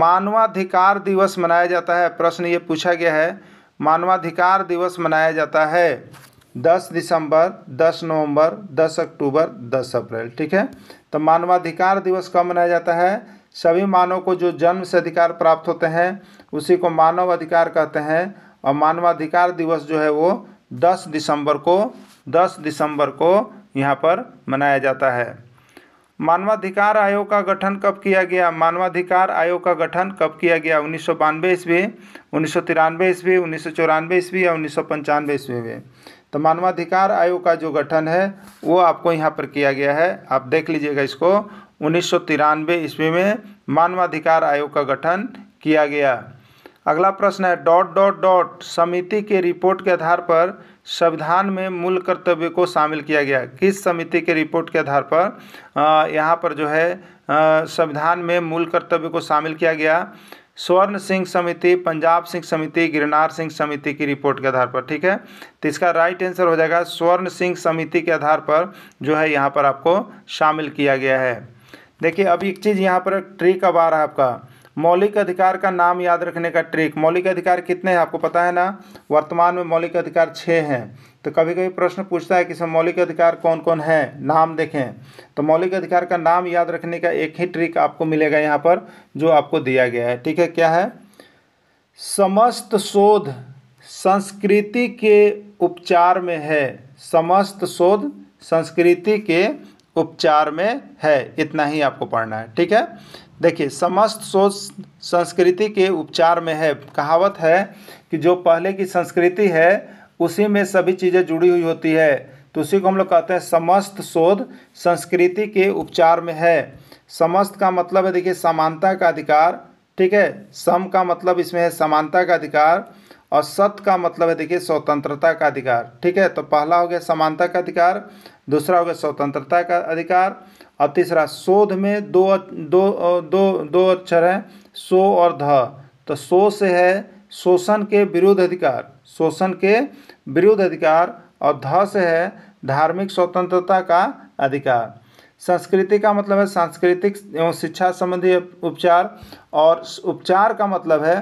मानवाधिकार दिवस मनाया जाता है प्रश्न ये पूछा गया है मानवाधिकार दिवस मनाया जाता है 10 दिसंबर 10 नवंबर 10 अक्टूबर 10 अप्रैल ठीक है तो मानवाधिकार दिवस कब मनाया जाता है सभी मानव को जो जन्म से अधिकार प्राप्त होते हैं उसी को मानव अधिकार कहते हैं और मानवाधिकार दिवस जो है वो 10 दिसंबर को 10 दिसंबर को यहाँ पर मनाया जाता है मानवाधिकार आयोग का गठन कब किया गया मानवाधिकार आयोग का गठन कब किया गया उन्नीस सौ बानवे ईस्वी उन्नीस सौ तिरानवे ईस्वी उन्नीस सौ चौरानवे ईस्वी या उन्नीस सौ पंचानवे ईस्वी में तो मानवाधिकार आयोग का जो गठन है वो आपको यहाँ पर किया गया है आप देख लीजिएगा इसको उन्नीस सौ तिरानवे ईस्वी में मानवाधिकार आयोग का गठन किया गया अगला प्रश्न है डॉट डॉट डॉट समिति के रिपोर्ट के आधार पर संविधान में मूल कर्तव्य को शामिल किया गया किस समिति के रिपोर्ट के आधार पर यहाँ पर जो है संविधान में मूल कर्तव्य को शामिल किया गया स्वर्ण सिंह समिति पंजाब सिंह समिति गिरनार सिंह समिति की रिपोर्ट के आधार पर ठीक है तो इसका राइट आंसर हो जाएगा स्वर्ण सिंह समिति के आधार पर जो है यहाँ पर आपको शामिल किया गया है देखिए अब एक चीज़ यहाँ पर ट्रिक अब आ रहा है आपका मौलिक अधिकार का नाम याद रखने का ट्रिक मौलिक अधिकार कितने हैं आपको पता है ना वर्तमान में मौलिक अधिकार छः हैं तो कभी कभी प्रश्न पूछता है कि सब मौलिक अधिकार कौन कौन है नाम देखें तो मौलिक अधिकार का नाम याद रखने का एक ही ट्रिक आपको मिलेगा यहाँ पर जो आपको दिया गया है ठीक है क्या है समस्त शोध संस्कृति के उपचार में है समस्त शोध संस्कृति के उपचार में है इतना ही आपको पढ़ना है ठीक है देखिए समस्त सोच संस्कृति के उपचार में है कहावत है कि जो पहले की संस्कृति है उसी में सभी चीज़ें जुड़ी हुई होती है तो उसी को हम लोग कहते हैं समस्त शोध संस्कृति के उपचार में है समस्त का मतलब है देखिए समानता का अधिकार ठीक है सम का मतलब इसमें है समानता का अधिकार और सत का मतलब है देखिए स्वतंत्रता का अधिकार ठीक है तो पहला हो गया समानता का अधिकार दूसरा हो गया स्वतंत्रता का अधिकार और तीसरा शोध में दो दो दो दो अक्षर है सो और ध तो सो से है शोषण के विरुद्ध अधिकार शोषण के विरुद्ध अधिकार और ध से है धार्मिक स्वतंत्रता का अधिकार संस्कृति का मतलब है सांस्कृतिक एवं शिक्षा संबंधी उपचार और उपचार का मतलब है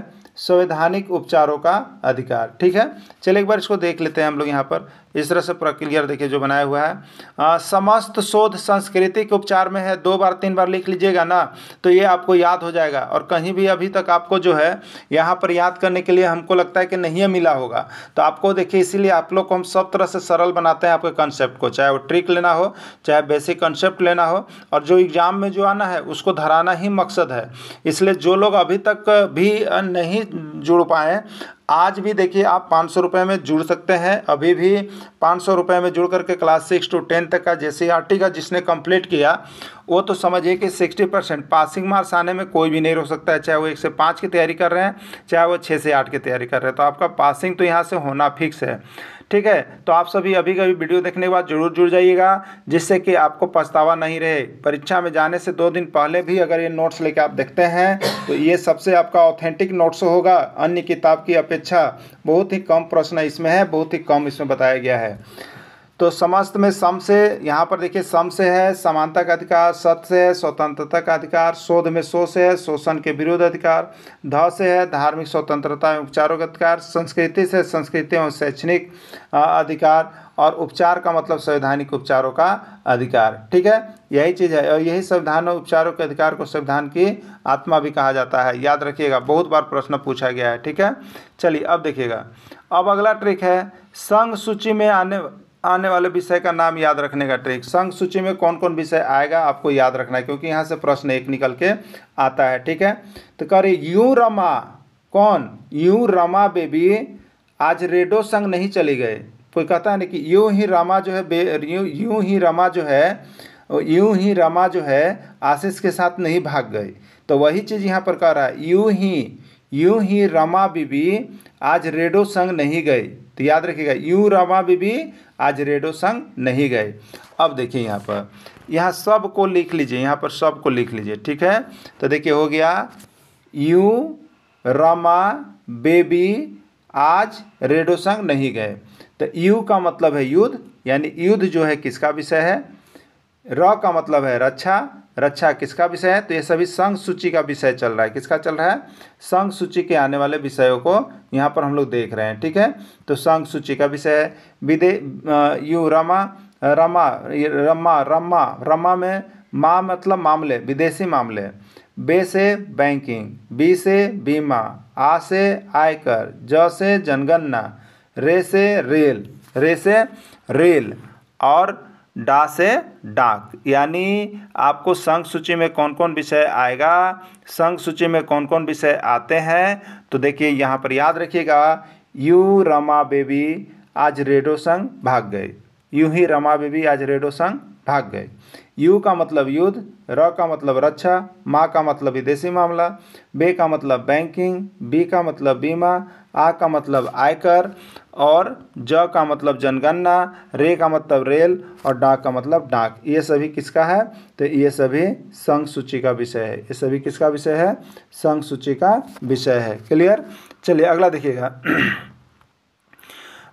संवैधानिक उपचारों का अधिकार ठीक है चलिए एक बार इसको देख लेते हैं हम लोग यहाँ पर इस तरह से प्रक्रिया देखिए जो बनाया हुआ है आ, समस्त शोध संस्कृति के उपचार में है दो बार तीन बार लिख लीजिएगा ना तो ये आपको याद हो जाएगा और कहीं भी अभी तक आपको जो है यहाँ पर याद करने के लिए हमको लगता है कि नहीं मिला होगा तो आपको देखिए इसीलिए आप लोग को हम सब तरह से सरल बनाते हैं आपके कंसेप्ट को चाहे वो ट्रिक लेना हो चाहे बेसिक कंसेप्ट लेना हो और जो एग्ज़ाम में जो आना है उसको धराना ही मकसद है इसलिए जो लोग अभी तक भी नहीं जुड़ पाए आज भी देखिए आप पाँच सौ रुपये में जुड़ सकते हैं अभी भी पाँच सौ रुपये में जुड़ करके क्लास सिक्स टू टेन तक का जैसे आर का जिसने कंप्लीट किया वो तो समझिए कि सिक्सटी परसेंट पासिंग मार्क्स आने में कोई भी नहीं रोक सकता है चाहे वो एक से पाँच की तैयारी कर रहे हैं चाहे वो छः से आठ की तैयारी कर रहे हैं तो आपका पासिंग तो यहाँ से होना फिक्स है ठीक है तो आप सभी अभी का वीडियो देखने के बाद जरूर जुड़ जाइएगा जिससे कि आपको पछतावा नहीं रहे परीक्षा में जाने से दो दिन पहले भी अगर ये नोट्स लेके आप देखते हैं तो ये सबसे आपका ऑथेंटिक नोट्स होगा अन्य किताब की अपेक्षा बहुत ही कम प्रश्न इसमें है बहुत ही कम इसमें बताया गया है तो समस्त में सम से यहाँ पर देखिए सम से है समानता का अधिकार सत्य से है स्वतंत्रता का अधिकार शोध में शो से है शोषण के विरोध अधिकार ध से है धार्मिक स्वतंत्रता एवं उपचारों का अधिकार संस्कृति से संस्कृति एवं शैक्षणिक अधिकार और उपचार का मतलब संवैधानिक उपचारों का अधिकार ठीक है यही चीज़ है और यही संविधान और उपचारों के अधिकार को संविधान की आत्मा भी कहा जाता है याद रखिएगा बहुत बार प्रश्न पूछा गया है ठीक है चलिए अब देखिएगा अब अगला ट्रिक है संघ सूची में आने आने वाले विषय का नाम याद रखने का ट्रिक संघ सूची में कौन कौन विषय आएगा आपको याद रखना है क्योंकि यहाँ से प्रश्न एक निकल के आता है ठीक है तो करे यूं रमा कौन यूं रमा बेबी आज रेडो संघ नहीं चली गए कोई कहता है ना कि यूं ही रमा जो है बे यूं ही रमा जो है यूं ही रमा जो है आशीष के साथ नहीं भाग गए तो वही चीज़ यहाँ पर कह रहा है यूं ही यूं ही रमा बीबी आज रेडो संग नहीं गई तो याद रखिएगा यू रमा बीबी आज रेडो संग नहीं गए अब देखिए यहाँ पर यहाँ सब को लिख लीजिए यहाँ पर सब को लिख लीजिए ठीक है तो देखिए हो गया यू रमा बेबी आज रेडो संग नहीं गए तो यू का मतलब है युद्ध यानी युद्ध जो है किसका विषय है र का मतलब है रक्षा रक्षा किसका विषय है तो ये सभी संघ सूची का विषय चल रहा है किसका चल रहा है संघ सूची के आने वाले विषयों को यहाँ पर हम लोग देख रहे हैं ठीक है तो संघ सूची का विषय है विदे यू रमा रमा रमा रमा रमा में माँ मतलब मामले विदेशी मामले बे से बैंकिंग बी से बीमा आ से आयकर ज से जनगणना रे से रेल रे से रेल और डा से डाक यानी आपको संघ सूची में कौन कौन विषय आएगा संघ सूची में कौन कौन विषय आते हैं तो देखिए यहाँ पर याद रखिएगा यू रमा बेबी आज रेडो संग भाग गए यू ही रमा बेबी आज रेडो संग भाग गए यू का मतलब युद्ध र का मतलब रक्षा माँ का मतलब विदेशी मामला बे का मतलब बैंकिंग बी का मतलब बीमा आ का मतलब आयकर और ज का मतलब जनगणना रे का मतलब रेल और डाक का मतलब डाक ये सभी किसका है तो ये सभी संघ सूची का विषय है ये सभी किसका विषय है संघ सूची का विषय है क्लियर चलिए अगला देखिएगा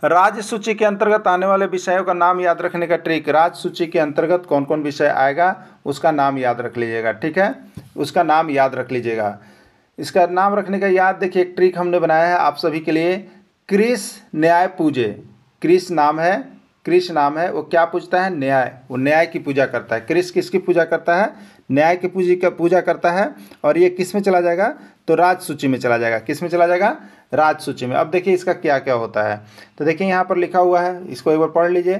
राज्य सूची के अंतर्गत आने वाले विषयों का नाम याद रखने का ट्रिक राज्य सूची के अंतर्गत कौन कौन विषय आएगा उसका नाम याद रख लीजिएगा ठीक है उसका नाम याद रख लीजिएगा इसका नाम रखने का याद देखिए एक ट्रिक हमने बनाया है आप सभी के लिए क्रिस न्याय पूजे क्रिस नाम है क्रिस नाम है वो क्या पूजता है न्याय वो न्याय की पूजा करता है क्रिस किसकी पूजा करता है न्याय की पूजी का पूजा करता है और ये किस में चला जाएगा तो राज सूची में चला जाएगा किस में चला जाएगा राज सूची में अब देखिए इसका क्या क्या होता है तो देखिए यहाँ पर लिखा हुआ है इसको एक बार पढ़ लीजिए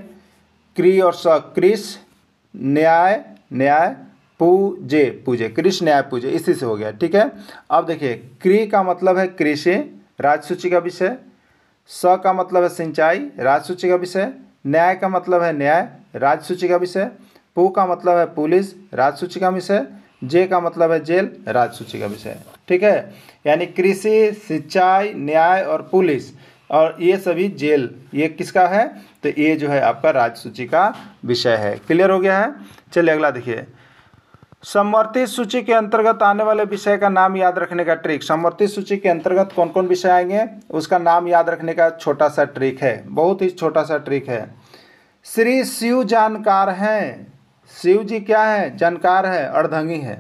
क्री और स क्रिस न्याय न्याय पूजे पूजे क्रिस न्याय पूजे इसी से हो गया ठीक है अब देखिए क्री का मतलब है कृषि राजसूची का विषय स का मतलब है सिंचाई राजसूची का विषय न्याय का मतलब है न्याय राजसूची का विषय पू का मतलब है पुलिस राजसूची का विषय जे का मतलब है जेल राजसूची का विषय ठीक है यानी कृषि सिंचाई न्याय और पुलिस और ये सभी जेल ये किसका है तो ये जो है आपका राजसूची का विषय है क्लियर हो गया है चलिए अगला देखिए समवर्ती सूची के अंतर्गत आने वाले विषय का नाम याद रखने का ट्रिक समवर्ती सूची के अंतर्गत कौन कौन विषय आएंगे उसका नाम याद रखने का छोटा सा ट्रिक है बहुत ही छोटा सा ट्रिक है श्री शिव जानकार हैं शिव जी क्या है जानकार है अर्धंगी है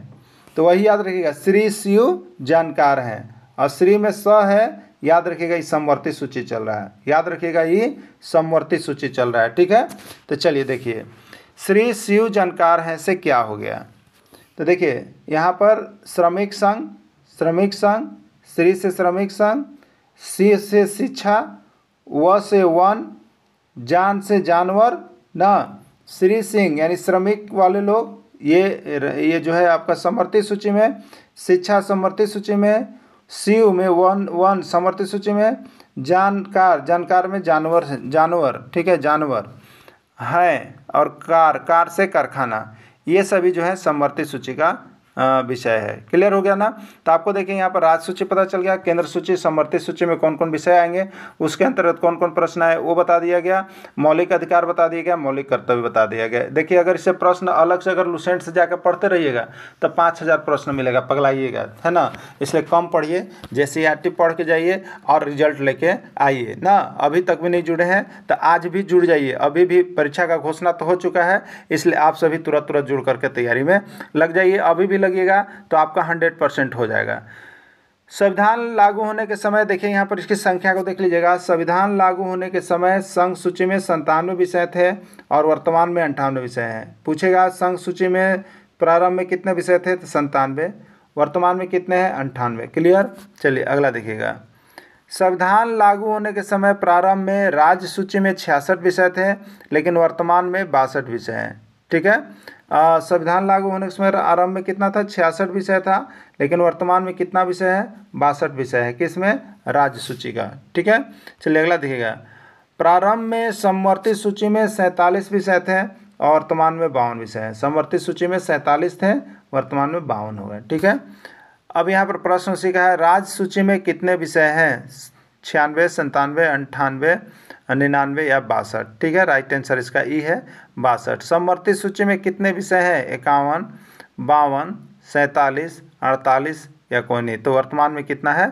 तो वही याद रखिएगा श्री शिव जानकार हैं और श्री में स है याद रखिएगा ये समवर्ती सूची चल रहा है याद रखिएगा ये समवर्ती सूची चल रहा है ठीक है तो चलिए देखिए श्री शिव जानकार हैं से क्या हो गया तो देखिए यहाँ पर श्रमिक संघ श्रमिक संघ श्री से श्रमिक संघ सी से शिक्षा व से वन जान से जानवर न श्री सिंह यानी श्रमिक वाले लोग ये ये जो है आपका समर्थित सूची में शिक्षा समर्थि सूची में शिव में वन वन समर्थित सूची में जानकार जानकार में जानवर जानवर ठीक है जानवर हैं और कार कार से कारखाना ये सभी जो है समवर्ती सूची का विषय है क्लियर हो गया ना तो आपको देखिए यहाँ पर राज्य सूची पता चल गया केंद्र सूची समर्थित सूची में कौन कौन विषय आएंगे उसके अंतर्गत कौन कौन प्रश्न आए वो बता दिया गया मौलिक अधिकार बता दिया गया मौलिक कर्तव्य बता दिया गया देखिए अगर इससे प्रश्न अलग से अगर लुसेंट से जाकर पढ़ते रहिएगा तो पाँच हज़ार प्रश्न मिलेगा पगलाइएगा है ना इसलिए कम पढ़िए जैसे आर पढ़ के जाइए और रिजल्ट लेके आइए ना अभी तक भी नहीं जुड़े हैं तो आज भी जुड़ जाइए अभी भी परीक्षा का घोषणा तो हो चुका है इसलिए आप सभी तुरंत तुरंत जुड़ करके तैयारी में लग जाइए अभी भी लगेगा तो आपका हंड्रेड परसेंट हो जाएगा संविधान लागू होने के समय देखिए यहाँ पर इसकी संख्या को देख लीजिएगा संविधान लागू होने के समय संघ सूची में संतानवे विषय थे और वर्तमान में अंठानवे विषय हैं पूछेगा संघ सूची में प्रारंभ में कितने विषय थे तो संतानवे वर्तमान में कितने हैं अंठानवे क्लियर चलिए अगला देखिएगा संविधान लागू होने के समय प्रारंभ में राज्य सूची में छियासठ विषय थे लेकिन वर्तमान में बासठ विषय हैं ठीक है संविधान लागू होने के समय आरंभ में कितना था छियासठ विषय था लेकिन वर्तमान में कितना विषय है बासठ विषय है में राज्य सूची का ठीक है चलिए अगला देखिएगा प्रारंभ में समवर्ती सूची में सैंतालीस विषय थे और वर्तमान में बावन विषय है समवर्ती सूची में सैंतालीस थे वर्तमान में बावन हो गए ठीक है अब यहाँ पर प्रश्न सीखा है राज्य सूची में कितने विषय हैं छियानवे संतानवे अंठानवे निन्यानवे या बासठ ठीक है राइट आंसर इसका ई e है बासठ समवर्ती सूची में कितने विषय हैं इक्यावन बावन सैंतालीस अड़तालीस या कोई नहीं तो वर्तमान में कितना है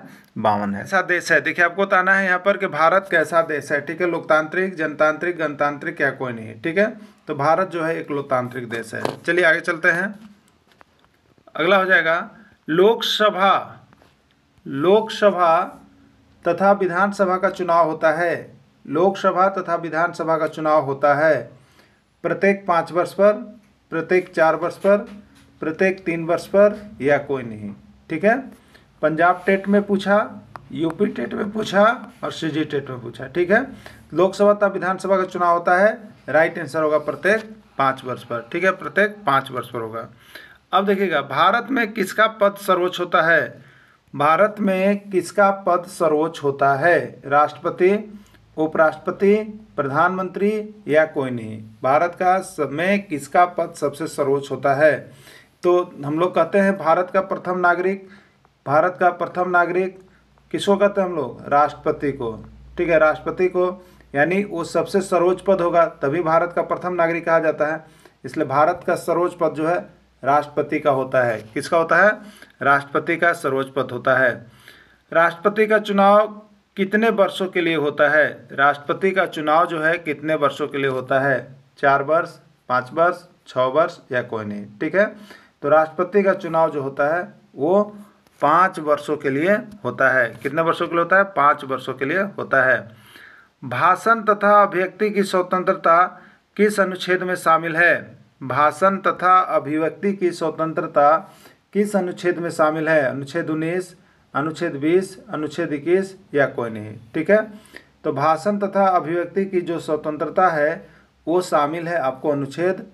बावन है ऐसा देश है देखिए आपको बताना है यहाँ पर कि भारत कैसा देश है ठीक है लोकतांत्रिक जनतांत्रिक गणतांत्रिक या कोई नहीं ठीक है तो भारत जो है एक लोकतांत्रिक देश है चलिए आगे चलते हैं अगला हो जाएगा लोकसभा लोकसभा तथा विधानसभा का चुनाव होता है लोकसभा तथा विधानसभा का चुनाव होता है प्रत्येक पाँच वर्ष पर प्रत्येक चार वर्ष पर प्रत्येक तीन वर्ष पर या कोई नहीं ठीक है पंजाब टेट में पूछा यूपी टेट में पूछा और सी जी में पूछा ठीक है लोकसभा तथा विधानसभा का चुनाव होता है राइट आंसर होगा प्रत्येक पाँच वर्ष पर ठीक है प्रत्येक पाँच वर्ष पर होगा अब देखिएगा भारत में किसका पद सर्वोच्च होता है भारत में किसका पद सर्वोच्च होता है राष्ट्रपति उपराष्ट्रपति प्रधानमंत्री या कोई नहीं भारत का समय किसका पद सबसे सर्वोच्च होता है तो हम लोग कहते हैं भारत का प्रथम नागरिक भारत का प्रथम नागरिक किसको कहते हैं हम लोग राष्ट्रपति को ठीक है राष्ट्रपति को यानी वो सबसे सर्वोच्च पद होगा तभी भारत का प्रथम नागरिक कहा जाता है इसलिए भारत का सर्वोच्च पद जो है राष्ट्रपति का होता है किसका होता है राष्ट्रपति का सर्वोच्च पद होता है राष्ट्रपति का चुनाव कितने वर्षों के लिए होता है राष्ट्रपति का चुनाव जो है कितने वर्षों के लिए होता है चार वर्ष पाँच वर्ष छः वर्ष या कोई नहीं ठीक है तो राष्ट्रपति का चुनाव जो होता है वो पाँच वर्षों के लिए होता है कितने वर्षों के लिए होता है पाँच वर्षों के लिए होता है भाषण तथा अभिव्यक्ति की स्वतंत्रता किस अनुच्छेद में शामिल है भाषण तथा अभिव्यक्ति की स्वतंत्रता किस अनुच्छेद में शामिल है अनुच्छेद उन्नीस अनुच्छेद बीस अनुच्छेद इक्कीस या कोई नहीं ठीक है तो भाषण तथा अभिव्यक्ति की जो स्वतंत्रता है वो शामिल है आपको अनुच्छेद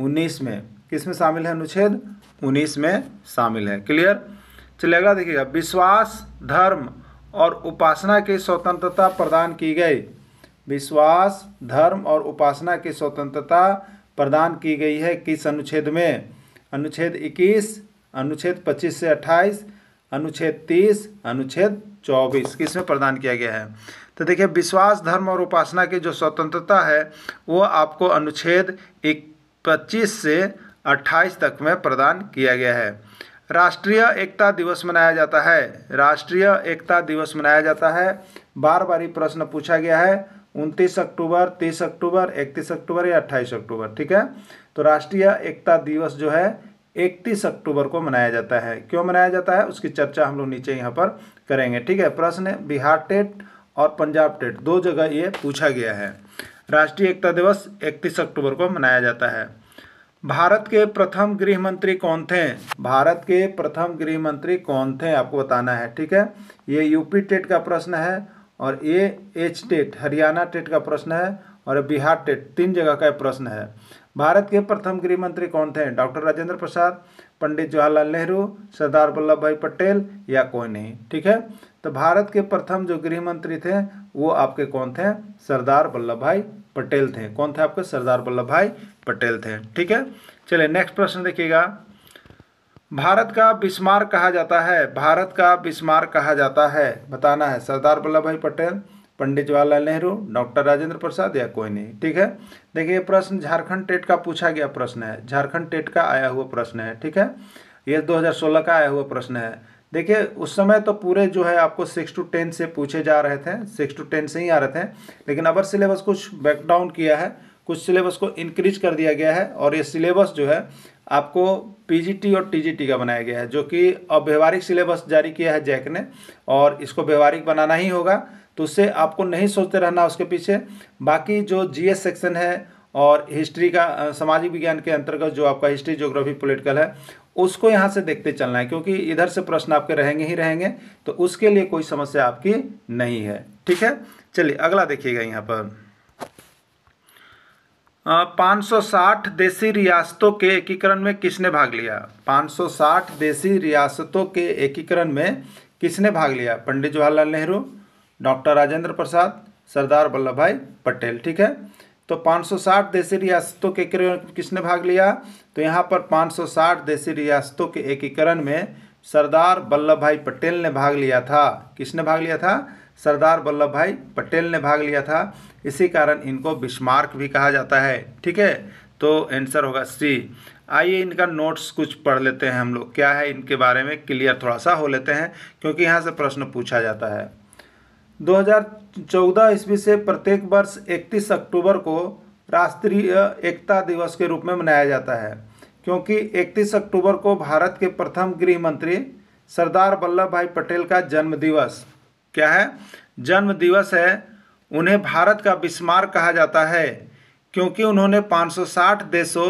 उन्नीस में किस में शामिल है अनुच्छेद उन्नीस में शामिल है क्लियर चलिए अगला देखिएगा विश्वास धर्म और उपासना की स्वतंत्रता प्रदान की गई विश्वास धर्म और उपासना की स्वतंत्रता प्रदान की गई है किस अनुच्छेद में अनुच्छेद 21 अनुच्छेद 25 से 28 अनुच्छेद तीस अनुच्छेद चौबीस किसमें प्रदान किया गया है तो देखिए विश्वास धर्म और उपासना की जो स्वतंत्रता है वो आपको अनुच्छेद एक पच्चीस से अट्ठाईस तक में प्रदान किया गया है राष्ट्रीय एकता दिवस मनाया जाता है राष्ट्रीय एकता दिवस मनाया जाता है बार बार ही प्रश्न पूछा गया है उनतीस अक्टूबर तीस अक्टूबर इकतीस अक्टूबर या अट्ठाईस अक्टूबर ठीक है तो राष्ट्रीय एकता दिवस जो है इकतीस अक्टूबर को मनाया जाता है क्यों मनाया जाता है उसकी चर्चा हम लोग नीचे यहाँ पर करेंगे ठीक है प्रश्न बिहार टेट और पंजाब टेट दो जगह ये पूछा गया है राष्ट्रीय एकता दिवस 31 अक्टूबर को मनाया जाता है भारत के प्रथम गृह मंत्री कौन थे भारत के प्रथम गृह मंत्री कौन थे आपको बताना है ठीक है ये यूपी टेट का प्रश्न है और ये एच टेट हरियाणा टेट का प्रश्न है और बिहार टेट तीन जगह का प्रश्न है भारत के प्रथम गृह मंत्री कौन थे डॉक्टर राजेंद्र प्रसाद पंडित जवाहरलाल नेहरू सरदार वल्लभ भाई पटेल या कोई नहीं ठीक है तो भारत के प्रथम जो गृह मंत्री थे वो आपके कौन थे सरदार वल्लभ भाई पटेल थे कौन थे आपके सरदार वल्लभ भाई पटेल थे ठीक है चलिए नेक्स्ट प्रश्न देखिएगा भारत का बिस्मार कहा जाता है भारत का बिस्मार कहा जाता है बताना है सरदार वल्लभ भाई पटेल पंडित जवाहरलाल नेहरू डॉक्टर राजेंद्र प्रसाद या कोई नहीं ठीक है देखिए ये प्रश्न झारखंड टेट का पूछा गया प्रश्न है झारखंड टेट का आया हुआ प्रश्न है ठीक है ये 2016 का आया हुआ प्रश्न है देखिए उस समय तो पूरे जो है आपको सिक्स टू टेन से पूछे जा रहे थे सिक्स टू टेन से ही आ रहे थे लेकिन अबर सिलेबस कुछ बैकडाउन किया है कुछ सिलेबस को इंक्रीज कर दिया गया है और ये सिलेबस जो है आपको पीजीटी और टीजीटी का बनाया गया है जो कि अब व्यवहारिक सिलेबस जारी किया है जैक ने और इसको व्यवहारिक बनाना ही होगा तो उससे आपको नहीं सोचते रहना उसके पीछे बाकी जो जीएस सेक्शन है और हिस्ट्री का सामाजिक विज्ञान के अंतर्गत जो आपका हिस्ट्री ज्योग्राफी पॉलिटिकल है उसको यहाँ से देखते चलना है क्योंकि इधर से प्रश्न आपके रहेंगे ही रहेंगे तो उसके लिए कोई समस्या आपकी नहीं है ठीक है चलिए अगला देखिएगा यहाँ पर पाँच सौ साठ देशी रियासतों के एकीकरण में किसने भाग लिया पाँच सौ साठ देशी रियासतों के एकीकरण में किसने भाग लिया पंडित जवाहरलाल नेहरू डॉक्टर राजेंद्र प्रसाद सरदार वल्लभ भाई पटेल ठीक है तो 560 देसी रियासतों के किसने भाग लिया तो यहाँ पर 560 देसी रियासतों के एकीकरण में सरदार वल्लभ भाई पटेल ने भाग लिया था किसने भाग लिया था सरदार वल्लभ भाई पटेल ने भाग लिया था इसी कारण इनको बिस्मार्क भी कहा जाता है ठीक है तो आंसर होगा सी आइए इनका नोट्स कुछ पढ़ लेते हैं हम लोग क्या है इनके बारे में क्लियर थोड़ा सा हो लेते हैं क्योंकि यहाँ से प्रश्न पूछा जाता है 2014 ईस्वी से प्रत्येक वर्ष 31 अक्टूबर को राष्ट्रीय एकता दिवस के रूप में मनाया जाता है क्योंकि 31 अक्टूबर को भारत के प्रथम गृह मंत्री सरदार वल्लभ भाई पटेल का जन्म दिवस क्या है जन्म दिवस है उन्हें भारत का बिस्मार कहा जाता है क्योंकि उन्होंने 560 देशों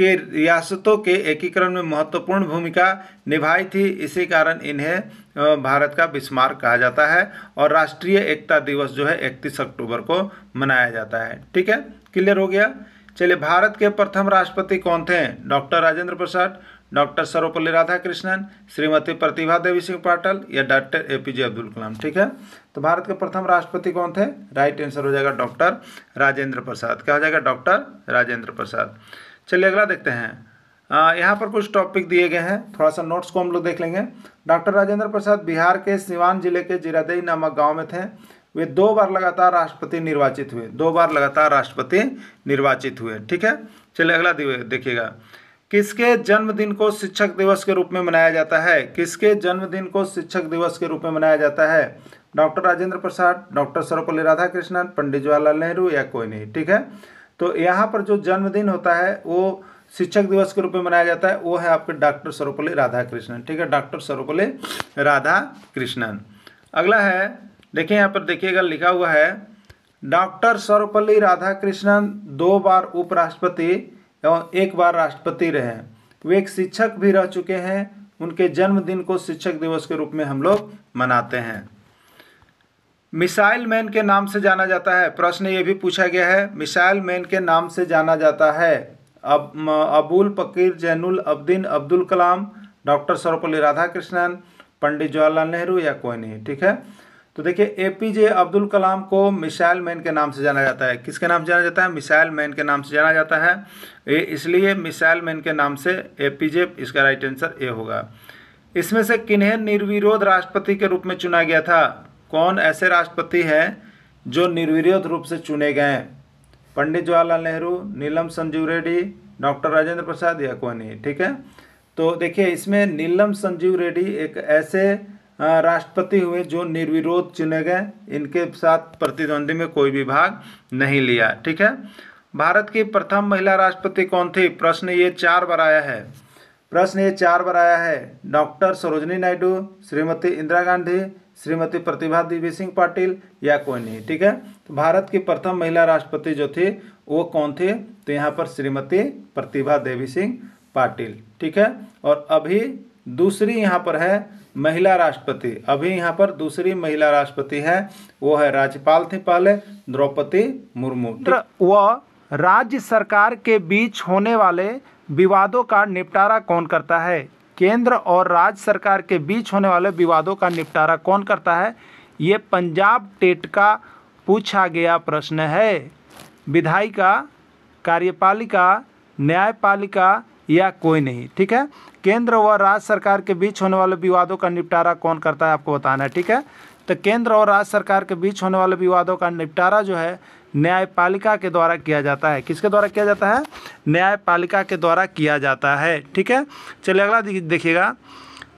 के रियासतों के एकीकरण में महत्वपूर्ण भूमिका निभाई थी इसी कारण इन्हें भारत का बिस्मार कहा जाता है और राष्ट्रीय एकता दिवस जो है इकतीस अक्टूबर को मनाया जाता है ठीक है क्लियर हो गया चलिए भारत के प्रथम राष्ट्रपति कौन थे डॉक्टर राजेंद्र प्रसाद डॉक्टर सर्वपल्ली राधाकृष्णन श्रीमती प्रतिभा देवी सिंह पाटल या doctor A P J Abdul Kalam ठीक है तो भारत के प्रथम राष्ट्रपति कौन थे राइट आंसर हो जाएगा डॉक्टर राजेंद्र प्रसाद क्या हो जाएगा डॉक्टर राजेंद्र प्रसाद चलिए अगला देखते हैं यहाँ पर कुछ टॉपिक दिए गए हैं थोड़ा सा नोट्स को हम लोग देख लेंगे डॉक्टर राजेंद्र प्रसाद बिहार के सिवान जिले के जिरादेई नामक गाँव में थे वे दो बार लगातार राष्ट्रपति निर्वाचित हुए दो बार लगातार राष्ट्रपति निर्वाचित हुए ठीक है चलिए अगला देखिएगा किसके जन्मदिन को शिक्षक दिवस के रूप में मनाया जाता है किसके जन्मदिन को शिक्षक दिवस के रूप में मनाया जाता है डॉक्टर राजेंद्र प्रसाद डॉक्टर सर्वपल्ली राधाकृष्णन पंडित जवाहरलाल नेहरू या कोई नहीं ठीक है तो यहाँ पर जो जन्मदिन होता है वो शिक्षक दिवस के रूप में मनाया जाता है वो है आपके डॉक्टर सर्वपल्ली राधा कृष्णन ठीक है डॉक्टर सर्वपल्ली राधा कृष्णन अगला है देखिए यहाँ पर देखिएगा लिखा हुआ है डॉक्टर सर्वपल्ली राधा कृष्णन दो बार उपराष्ट्रपति एवं एक बार राष्ट्रपति रहे वे एक शिक्षक भी रह चुके हैं उनके जन्मदिन को शिक्षक दिवस के रूप में हम लोग मनाते हैं मिसाइल मैन के नाम से जाना जाता है प्रश्न ये भी पूछा गया है मिसाइल मैन के नाम से जाना जाता है अब अबुल पकीर जैनुल अब्दीन अब्दुल कलाम डॉक्टर सर्वपल्ली राधाकृष्णन पंडित जवाहरलाल नेहरू या कोई नहीं ठीक है तो देखिए ए पी जे अब्दुल कलाम को मिसाइल मैन के नाम से जाना जाता है किसके नाम से जाना जाता है मिसाइल मैन के नाम से जाना जाता है ये इसलिए मिसाइल मैन के नाम से ए पी जे इसका राइट आंसर ए होगा इसमें से किन्हें निर्विरोध राष्ट्रपति के रूप में चुना गया था कौन ऐसे राष्ट्रपति हैं जो निर्विरोध रूप से चुने गए हैं पंडित जवाहरलाल नेहरू नीलम संजीव रेड्डी डॉक्टर राजेंद्र प्रसाद या नहीं ठीक है तो देखिए इसमें नीलम संजीव रेड्डी एक ऐसे राष्ट्रपति हुए जो निर्विरोध चुने गए इनके साथ प्रतिद्वंदी में कोई भी भाग नहीं लिया ठीक है भारत की प्रथम महिला राष्ट्रपति कौन थी प्रश्न ये चार बार आया है प्रश्न ये चार बार आया है डॉक्टर सरोजनी नायडू श्रीमती इंदिरा गांधी श्रीमती प्रतिभा देवी सिंह पाटिल या कोई नहीं ठीक है तो भारत की प्रथम महिला राष्ट्रपति जो थी वो कौन थे तो यहाँ पर श्रीमती प्रतिभा देवी सिंह पाटिल ठीक है और अभी दूसरी यहाँ पर है महिला राष्ट्रपति अभी यहाँ पर दूसरी महिला राष्ट्रपति है वो है राज्यपाल थी पहले द्रौपदी मुर्मू वह राज्य सरकार के बीच होने वाले विवादों का निपटारा कौन करता है केंद्र और राज्य सरकार के बीच होने वाले विवादों का निपटारा कौन करता है ये पंजाब टेट का पूछा गया प्रश्न है विधायिका कार्यपालिका न्यायपालिका या कोई नहीं ठीक है केंद्र व राज्य सरकार के बीच होने वाले विवादों का निपटारा कौन करता है आपको बताना है ठीक है तो केंद्र और राज्य सरकार के बीच होने वाले विवादों का निपटारा जो है न्यायपालिका के द्वारा किया जाता है किसके द्वारा किया जाता है न्यायपालिका के द्वारा किया जाता है ठीक है चलिए अगला देखिएगा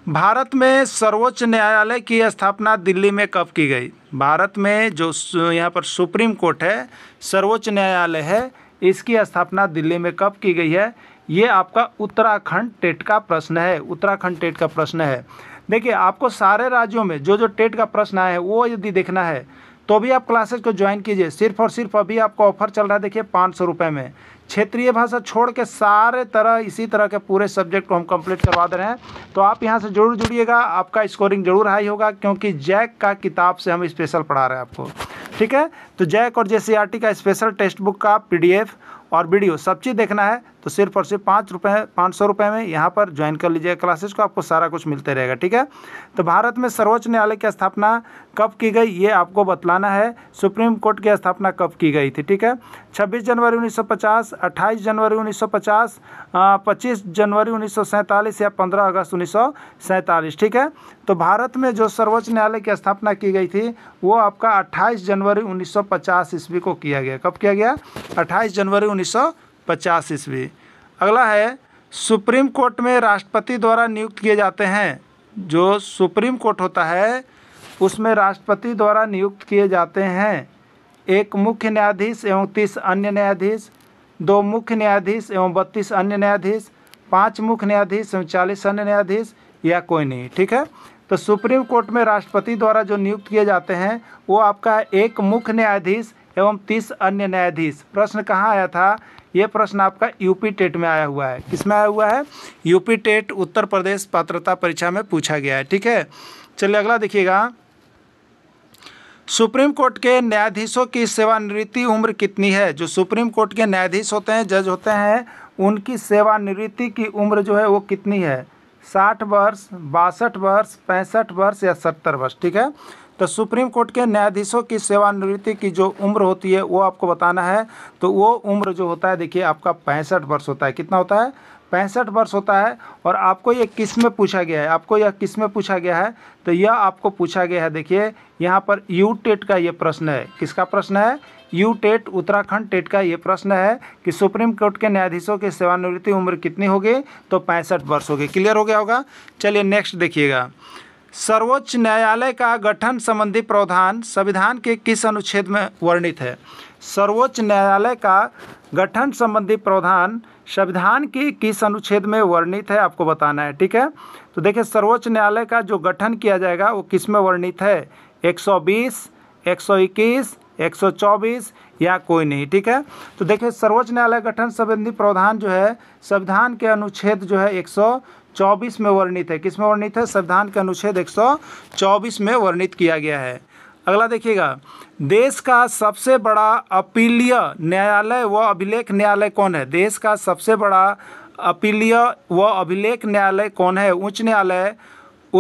भारत में सर्वोच्च न्यायालय की स्थापना दिल्ली में कब की गई भारत में जो यहाँ पर सुप्रीम कोर्ट है सर्वोच्च न्यायालय है इसकी स्थापना दिल्ली में कब की गई है ये आपका उत्तराखंड टेट का प्रश्न है उत्तराखंड टेट का प्रश्न है देखिए आपको सारे राज्यों में जो जो टेट का प्रश्न आया है वो यदि देखना है तो भी आप क्लासेज को ज्वाइन कीजिए सिर्फ और सिर्फ अभी आपका ऑफर चल रहा है देखिए पाँच सौ रुपये में क्षेत्रीय भाषा छोड़ के सारे तरह इसी तरह के पूरे सब्जेक्ट को हम कंप्लीट करवा दे रहे हैं तो आप यहाँ से जरूर जुड़िएगा आपका स्कोरिंग जरूर हाई होगा क्योंकि जैक का किताब से हम स्पेशल पढ़ा रहे हैं आपको ठीक है तो जैक और जे का स्पेशल टेक्स्ट बुक का पी और वीडियो सब चीज़ देखना है तो सिर्फ और सिर्फ पाँच रुपये पाँच सौ रुपये में यहाँ पर ज्वाइन कर लीजिएगा क्लासेस को आपको सारा कुछ मिलते रहेगा ठीक है तो भारत में सर्वोच्च न्यायालय की स्थापना कब की गई ये आपको बतलाना है सुप्रीम कोर्ट की स्थापना कब की गई थी ठीक है छब्बीस जनवरी उन्नीस सौ जनवरी उन्नीस सौ जनवरी उन्नीस या पंद्रह अगस्त उन्नीस ठीक है तो भारत में जो सर्वोच्च न्यायालय की स्थापना की गई थी वो आपका 28 जनवरी 1950 ईस्वी को किया गया कब किया गया 28 जनवरी पचास ईस्वी अगला है सुप्रीम कोर्ट में राष्ट्रपति द्वारा नियुक्त किए जाते हैं जो सुप्रीम कोर्ट होता है उसमें राष्ट्रपति द्वारा नियुक्त किए जाते हैं एक मुख्य न्यायाधीश एवं तीस अन्य न्यायाधीश दो मुख्य न्यायाधीश एवं बत्तीस अन्य न्यायाधीश पाँच मुख्य न्यायाधीश एवं चालीस अन्य न्यायाधीश या कोई नहीं ठीक है तो सुप्रीम कोर्ट में राष्ट्रपति द्वारा जो नियुक्त किए जाते हैं वो आपका एक मुख्य न्यायाधीश एवं तीस अन्य न्यायाधीश प्रश्न कहाँ आया था ये प्रश्न आपका यूपी टेट में आया हुआ है किसमें आया हुआ है यूपी टेट उत्तर प्रदेश पात्रता परीक्षा में पूछा गया है ठीक है चलिए अगला देखिएगा सुप्रीम कोर्ट के न्यायाधीशों की सेवानिवृत्ति उम्र कितनी है जो सुप्रीम कोर्ट के न्यायाधीश होते हैं जज होते हैं उनकी सेवानिवृत्ति की उम्र जो है वो कितनी है साठ वर्ष बासठ वर्ष पैंसठ वर्ष या सत्तर वर्ष ठीक है तो सुप्रीम कोर्ट के न्यायाधीशों की सेवानिवृत्ति की जो उम्र होती है वो आपको बताना है तो वो उम्र जो होता है देखिए आपका पैंसठ वर्ष होता है कितना होता है पैंसठ वर्ष होता है और आपको ये किस में पूछा गया है आपको यह किस में पूछा गया है तो यह आपको पूछा गया है देखिए यहाँ पर यू टेट का ये प्रश्न है किसका प्रश्न है यू टेट उत्तराखंड टेट का ये प्रश्न है कि सुप्रीम कोर्ट के न्यायाधीशों की सेवानिवृत्ति उम्र कितनी होगी तो पैंसठ वर्ष होगी क्लियर हो गया होगा चलिए नेक्स्ट देखिएगा सर्वोच्च न्यायालय का गठन संबंधी प्रावधान संविधान के किस अनुच्छेद में वर्णित है सर्वोच्च न्यायालय का गठन संबंधी प्रावधान संविधान के किस अनुच्छेद में वर्णित है आपको बताना है ठीक है तो देखिए सर्वोच्च न्यायालय का जो गठन किया जाएगा वो किस में वर्णित है 120, 121, 124 या कोई नहीं ठीक है तो देखिए सर्वोच्च न्यायालय गठन संबंधी प्रावधान जो है संविधान के अनुच्छेद जो है एक सौ चौबीस में वर्णित है किस में वर्णित है संविधान के अनुच्छेद चौबीस में वर्णित किया गया है अगला देखिएगा देश का सबसे बड़ा अपीलीय न्यायालय व अभिलेख न्यायालय कौन है देश का सबसे बड़ा अपीलीय व अभिलेख न्यायालय कौन है उच्च न्यायालय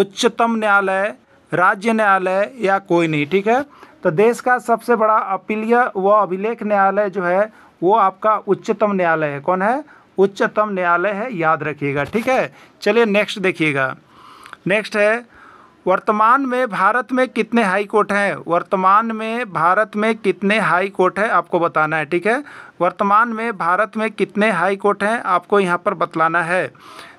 उच्चतम न्यायालय राज्य न्यायालय या कोई नहीं ठीक है तो देश का सबसे बड़ा अपीलीय व अभिलेख न्यायालय जो है वो आपका उच्चतम न्यायालय है कौन है उच्चतम न्यायालय है याद रखिएगा ठीक है चलिए नेक्स्ट देखिएगा नेक्स्ट है वर्तमान में भारत में कितने हाई कोर्ट हैं वर्तमान में भारत में कितने हाई कोर्ट हैं आपको बताना है ठीक है वर्तमान में भारत में कितने हाई कोर्ट हैं आपको यहाँ पर बतलाना है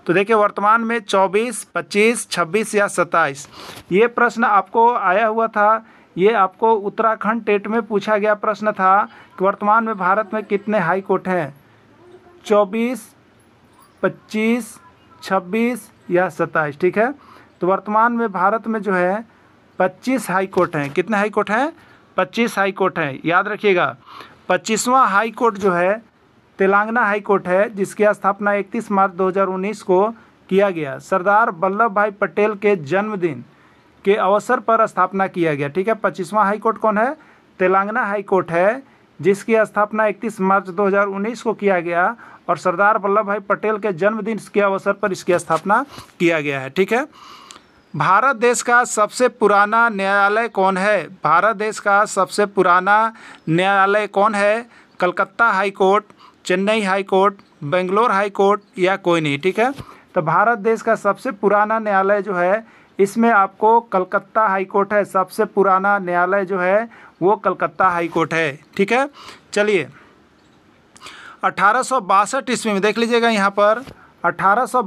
तो देखिए वर्तमान में 24, 25, 26 या 27 ये प्रश्न आपको आया हुआ था ये आपको उत्तराखंड टेट में पूछा गया प्रश्न था कि वर्तमान में भारत में कितने हाई कोर्ट हैं चौबीस पच्चीस छब्बीस या सत्ताईस ठीक है तो वर्तमान में भारत में जो है पच्चीस हाई कोर्ट हैं कितने हाई कोर्ट हैं पच्चीस हाई कोर्ट हैं याद रखिएगा पच्चीसवां हाई कोर्ट जो है तेलंगाना हाई कोर्ट है जिसकी स्थापना 31 मार्च 2019 को किया गया सरदार वल्लभ भाई पटेल के जन्मदिन के अवसर पर स्थापना किया गया ठीक है पच्चीसवां हाई कोर्ट कौन है तेलंगाना हाई कोर्ट है जिसकी स्थापना 31 मार्च 2019 को किया गया और सरदार वल्लभ भाई पटेल के जन्मदिन के अवसर पर इसकी स्थापना किया गया है ठीक है भारत देश का सबसे पुराना न्यायालय कौन है भारत देश का सबसे पुराना न्यायालय कौन है Calcutta high court Chennai high court Bangalore high court या कोई नहीं ठीक है तो भारत देश का सबसे पुराना न्यायालय जो है इसमें आपको कलकत्ता हाई कोर्ट है सबसे पुराना न्यायालय जो है वो कलकत्ता हाई कोर्ट है ठीक है चलिए अठारह ईस्वी में देख लीजिएगा यहाँ पर अठारह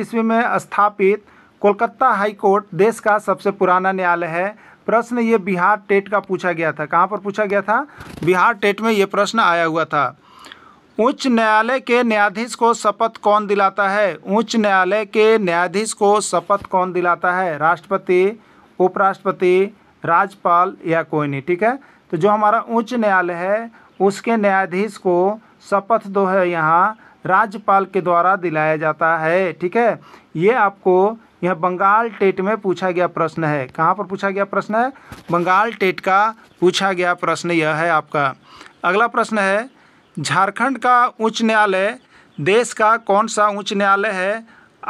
ईस्वी में स्थापित कोलकाता हाई कोर्ट देश का सबसे पुराना न्यायालय है प्रश्न ये बिहार टेट का पूछा गया था कहाँ पर पूछा गया था बिहार टेट में ये प्रश्न आया हुआ था उच्च न्यायालय के न्यायाधीश को शपथ कौन दिलाता है उच्च न्यायालय के न्यायाधीश को शपथ कौन दिलाता है राष्ट्रपति उपराष्ट्रपति राज्यपाल या कोई नहीं ठीक है तो जो हमारा उच्च न्यायालय है उसके न्यायाधीश को शपथ दो तो है यहाँ राज्यपाल के द्वारा दिलाया जाता है ठीक है ये आपको यह बंगाल टेट में पूछा गया प्रश्न है कहाँ पर पूछा गया प्रश्न है बंगाल टेट का पूछा गया प्रश्न यह है आपका अगला प्रश्न है झारखंड का उच्च न्यायालय देश का कौन सा उच्च न्यायालय है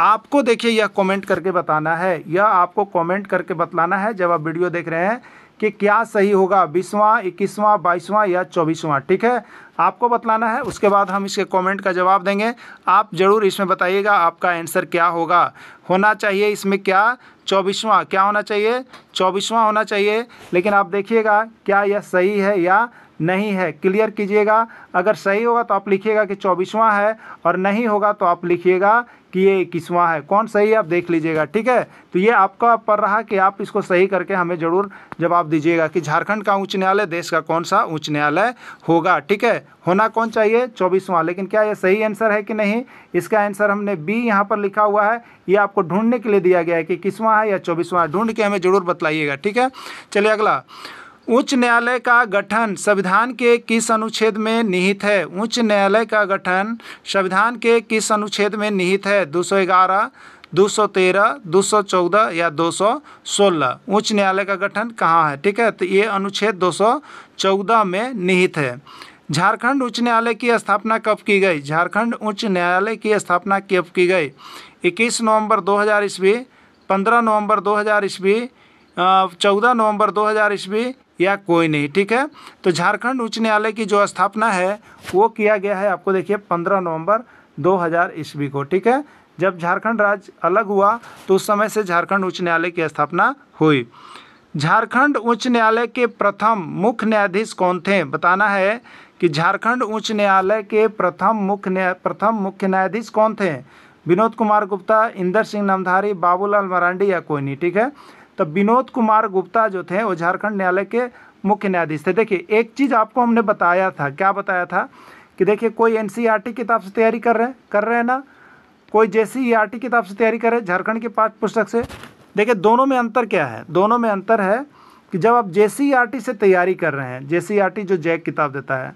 आपको देखिए यह कमेंट करके बताना है यह आपको कमेंट करके बतलाना है जब आप वीडियो देख रहे हैं कि क्या सही होगा बीसवां इक्कीसवां बाईसवां या चौबीसवां ठीक है आपको बतलाना है उसके बाद हम इसके कमेंट का जवाब देंगे आप ज़रूर इसमें बताइएगा आपका आंसर क्या होगा होना चाहिए इसमें क्या चौबीसवां क्या होना चाहिए चौबीसवां होना चाहिए लेकिन आप देखिएगा क्या यह सही है या नहीं है क्लियर कीजिएगा अगर सही होगा तो आप लिखिएगा कि चौबीसवां है और नहीं होगा तो आप लिखिएगा कि ये किसवा है कौन सही है आप देख लीजिएगा ठीक है तो ये आपका पर रहा कि आप इसको सही करके हमें ज़रूर जवाब दीजिएगा कि झारखंड का उच्च न्यायालय देश का कौन सा उच्च न्यायालय होगा ठीक है होना कौन चाहिए चौबीसवां लेकिन क्या ये सही आंसर है कि नहीं इसका आंसर हमने बी यहाँ पर लिखा हुआ है ये आपको ढूंढने के लिए दिया गया है कि किसवा है या चौबीसवां ढूंढ के हमें ज़रूर बतलाइएगा ठीक है चलिए अगला उच्च न्यायालय का गठन संविधान के किस अनुच्छेद में निहित है उच्च न्यायालय का गठन संविधान के किस अनुच्छेद में निहित है 211 213, 214 या 216 उच्च न्यायालय का गठन कहाँ है ठीक है तो ये अनुच्छेद 214 में निहित है झारखंड उच्च न्यायालय की स्थापना कब की गई झारखंड उच्च न्यायालय की स्थापना कब की गई इक्कीस नवम्बर दो हजार ईस्वी नवम्बर दो हज़ार ईस्वी चौदह नवंबर हजार ईस्वी या कोई नहीं ठीक है तो झारखंड उच्च न्यायालय की जो स्थापना है वो किया गया है आपको देखिए पंद्रह नवंबर 2000 ईस्वी को ठीक है जब झारखंड राज्य अलग हुआ तो उस समय से झारखंड उच्च न्यायालय की स्थापना हुई झारखंड उच्च न्यायालय के प्रथम मुख्य न्यायाधीश कौन थे बताना है कि झारखंड उच्च न्यायालय के प्रथम मुख्य न्याय प्रथम मुख्य न्यायाधीश कौन थे विनोद कुमार गुप्ता इंदर सिंह नामधारी बाबूलाल मरांडी या कोई नहीं ठीक है तो विनोद कुमार गुप्ता जो थे वो झारखंड न्यायालय के मुख्य न्यायाधीश थे देखिए एक चीज़ आपको हमने बताया था क्या बताया था कि देखिए कोई एन किताब से तैयारी कर रहे हैं कर रहे हैं ना कोई जे किताब से तैयारी कर रहे हैं झारखंड के पाठ पुस्तक से देखिए दोनों में अंतर क्या है दोनों में अंतर है कि जब आप जे से तैयारी कर रहे हैं जे जो जैक किताब देता है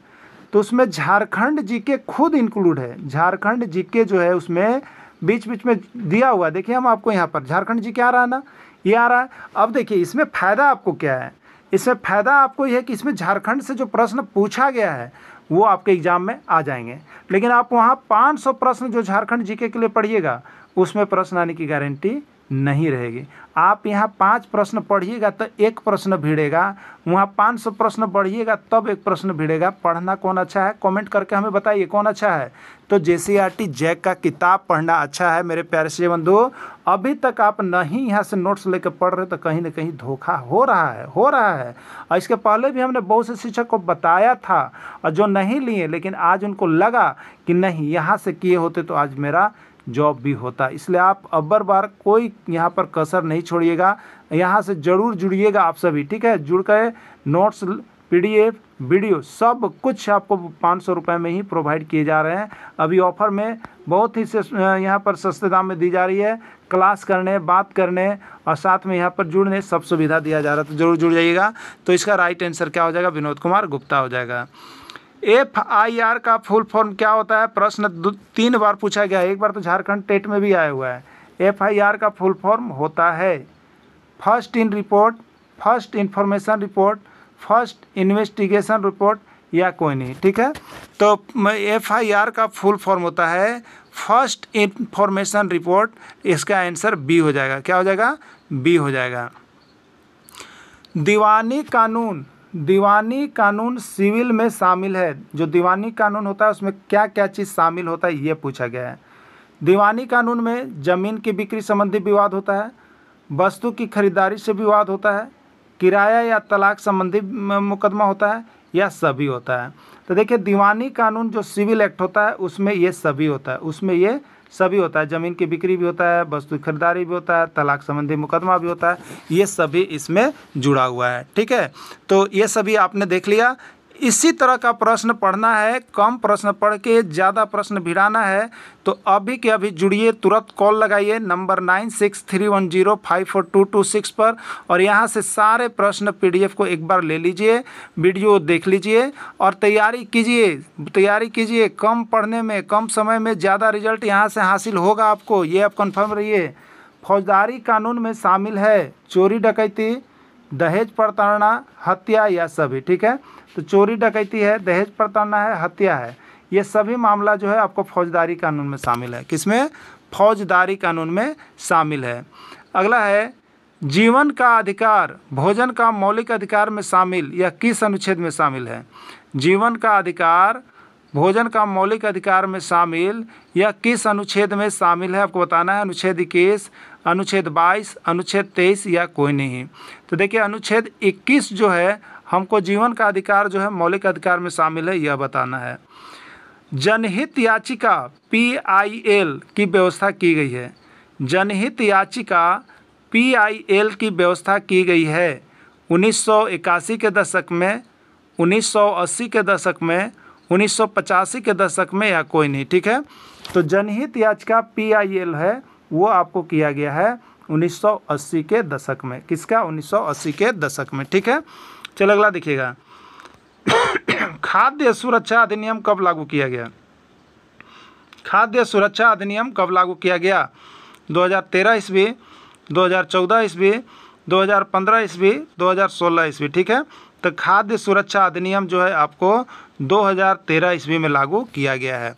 तो उसमें झारखंड जीके खुद इंक्लूड है झारखंड जीके जो है उसमें बीच बीच में दिया हुआ देखिए हम आपको यहाँ पर झारखंड जी क्या रहा ना ये आ रहा है अब देखिए इसमें फ़ायदा आपको क्या है इसमें फ़ायदा आपको यह है कि इसमें झारखंड से जो प्रश्न पूछा गया है वो आपके एग्ज़ाम में आ जाएंगे लेकिन आप वहाँ 500 प्रश्न जो झारखंड जीके के लिए पढ़िएगा उसमें प्रश्न आने की गारंटी नहीं रहेगी आप यहाँ पाँच प्रश्न पढ़िएगा तो एक प्रश्न भिड़ेगा वहाँ पाँच सौ प्रश्न पढ़िएगा तब एक प्रश्न भिड़ेगा पढ़ना कौन अच्छा है कमेंट करके हमें बताइए कौन अच्छा है तो J C R T JAC का किताब पढ़ना अच्छा है मेरे प्यारे से बंधु अभी तक आप नहीं यहाँ से नोट्स लेकर पढ़ रहे तो कहीं ना कहीं धोखा हो रहा है हो रहा है और इसके पहले भी हमने बहुत से शिक्षक को बताया था और जो नहीं लिए लेकिन आज उनको लगा कि नहीं यहाँ से किए होते तो आज मेरा जॉब भी होता है इसलिए आप अब्बर बार कोई यहाँ पर कसर नहीं छोड़िएगा यहाँ से ज़रूर जुड़िएगा आप सभी ठीक है जुड़ कर नोट्स पीडीएफ वीडियो सब कुछ आपको पाँच सौ रुपये में ही प्रोवाइड किए जा रहे हैं अभी ऑफर में बहुत ही यहाँ पर सस्ते दाम में दी जा रही है क्लास करने बात करने और साथ में यहाँ पर जुड़ने सब सुविधा दिया जा रहा है तो जरूर जुड़ जाइएगा तो इसका राइट आंसर क्या हो जाएगा विनोद कुमार गुप्ता हो जाएगा एफ आई आर का फुल फॉर्म क्या होता है प्रश्न तीन बार पूछा गया है एक बार तो झारखंड टेट में भी आया हुआ है एफ आई आर का फुल फॉर्म होता है first in report first information report first investigation report या कोई नहीं ठीक है तो एफ आई आर का फुल फॉर्म होता है फर्स्ट इंफॉर्मेशन रिपोर्ट इसका आंसर बी हो जाएगा क्या हो जाएगा बी हो जाएगा दीवानी कानून दीवानी कानून सिविल में शामिल है जो दीवानी कानून होता है उसमें क्या क्या चीज़ शामिल होता है ये पूछा गया है दीवानी कानून में ज़मीन की बिक्री संबंधी विवाद होता है वस्तु की खरीदारी से विवाद होता है किराया या तलाक संबंधी मुकदमा होता है या सभी होता है तो देखिए दीवानी कानून जो सिविल एक्ट होता है उसमें ये सभी होता है उसमें ये सभी होता है ज़मीन की बिक्री भी होता है वस्तु खरीदारी भी होता है तलाक संबंधी मुकदमा भी होता है ये सभी इसमें जुड़ा हुआ है ठीक है तो ये सभी आपने देख लिया इसी तरह का प्रश्न पढ़ना है कम प्रश्न पढ़ के ज़्यादा प्रश्न भिड़ाना है तो अभी के अभी जुड़िए तुरंत कॉल लगाइए number nine six three one zero five four two two six पर और यहाँ से सारे प्रश्न पीडीएफ को एक बार ले लीजिए वीडियो देख लीजिए और तैयारी कीजिए तैयारी कीजिए कम पढ़ने में कम समय में ज़्यादा रिजल्ट यहाँ से हासिल होगा आपको ये आप कन्फर्म रहिए फौजदारी कानून में शामिल है चोरी डकैती दहेज प्रताड़ना हत्या या सभी ठीक है तो चोरी डकैती है दहेज प्रताड़ना है हत्या है ये सभी मामला जो है आपको फौजदारी कानून में शामिल है किसमें फौजदारी कानून में शामिल है अगला है जीवन का अधिकार भोजन का मौलिक अधिकार में शामिल या किस अनुच्छेद में शामिल है जीवन का अधिकार भोजन का मौलिक अधिकार में शामिल या किस अनुच्छेद में शामिल है आपको बताना है अनुच्छेद इक्कीस अनुच्छेद 22 अनुच्छेद 23 या कोई नहीं तो देखिए अनुच्छेद 21 जो है हमको जीवन का अधिकार जो है मौलिक अधिकार में शामिल है यह बताना है जनहित याचिका पी आई एल की व्यवस्था की गई है जनहित याचिका पी आई एल की व्यवस्था की गई है 1981 के दशक में 1980 के दशक में 1985 के दशक में या कोई नहीं ठीक है तो जनहित याचिका पी आई एल है वो आपको किया गया है 1980 के दशक में किसका 1980 के दशक में ठीक है चलो अगला देखिएगा खाद्य सुरक्षा अधिनियम कब लागू किया गया खाद्य सुरक्षा अधिनियम कब लागू किया गया 2013 ईस्वी 2014 ईस्वी 2015 ईस्वी 2016 ईस्वी ठीक है तो खाद्य सुरक्षा अधिनियम जो है आपको 2013 ईस्वी में लागू किया गया है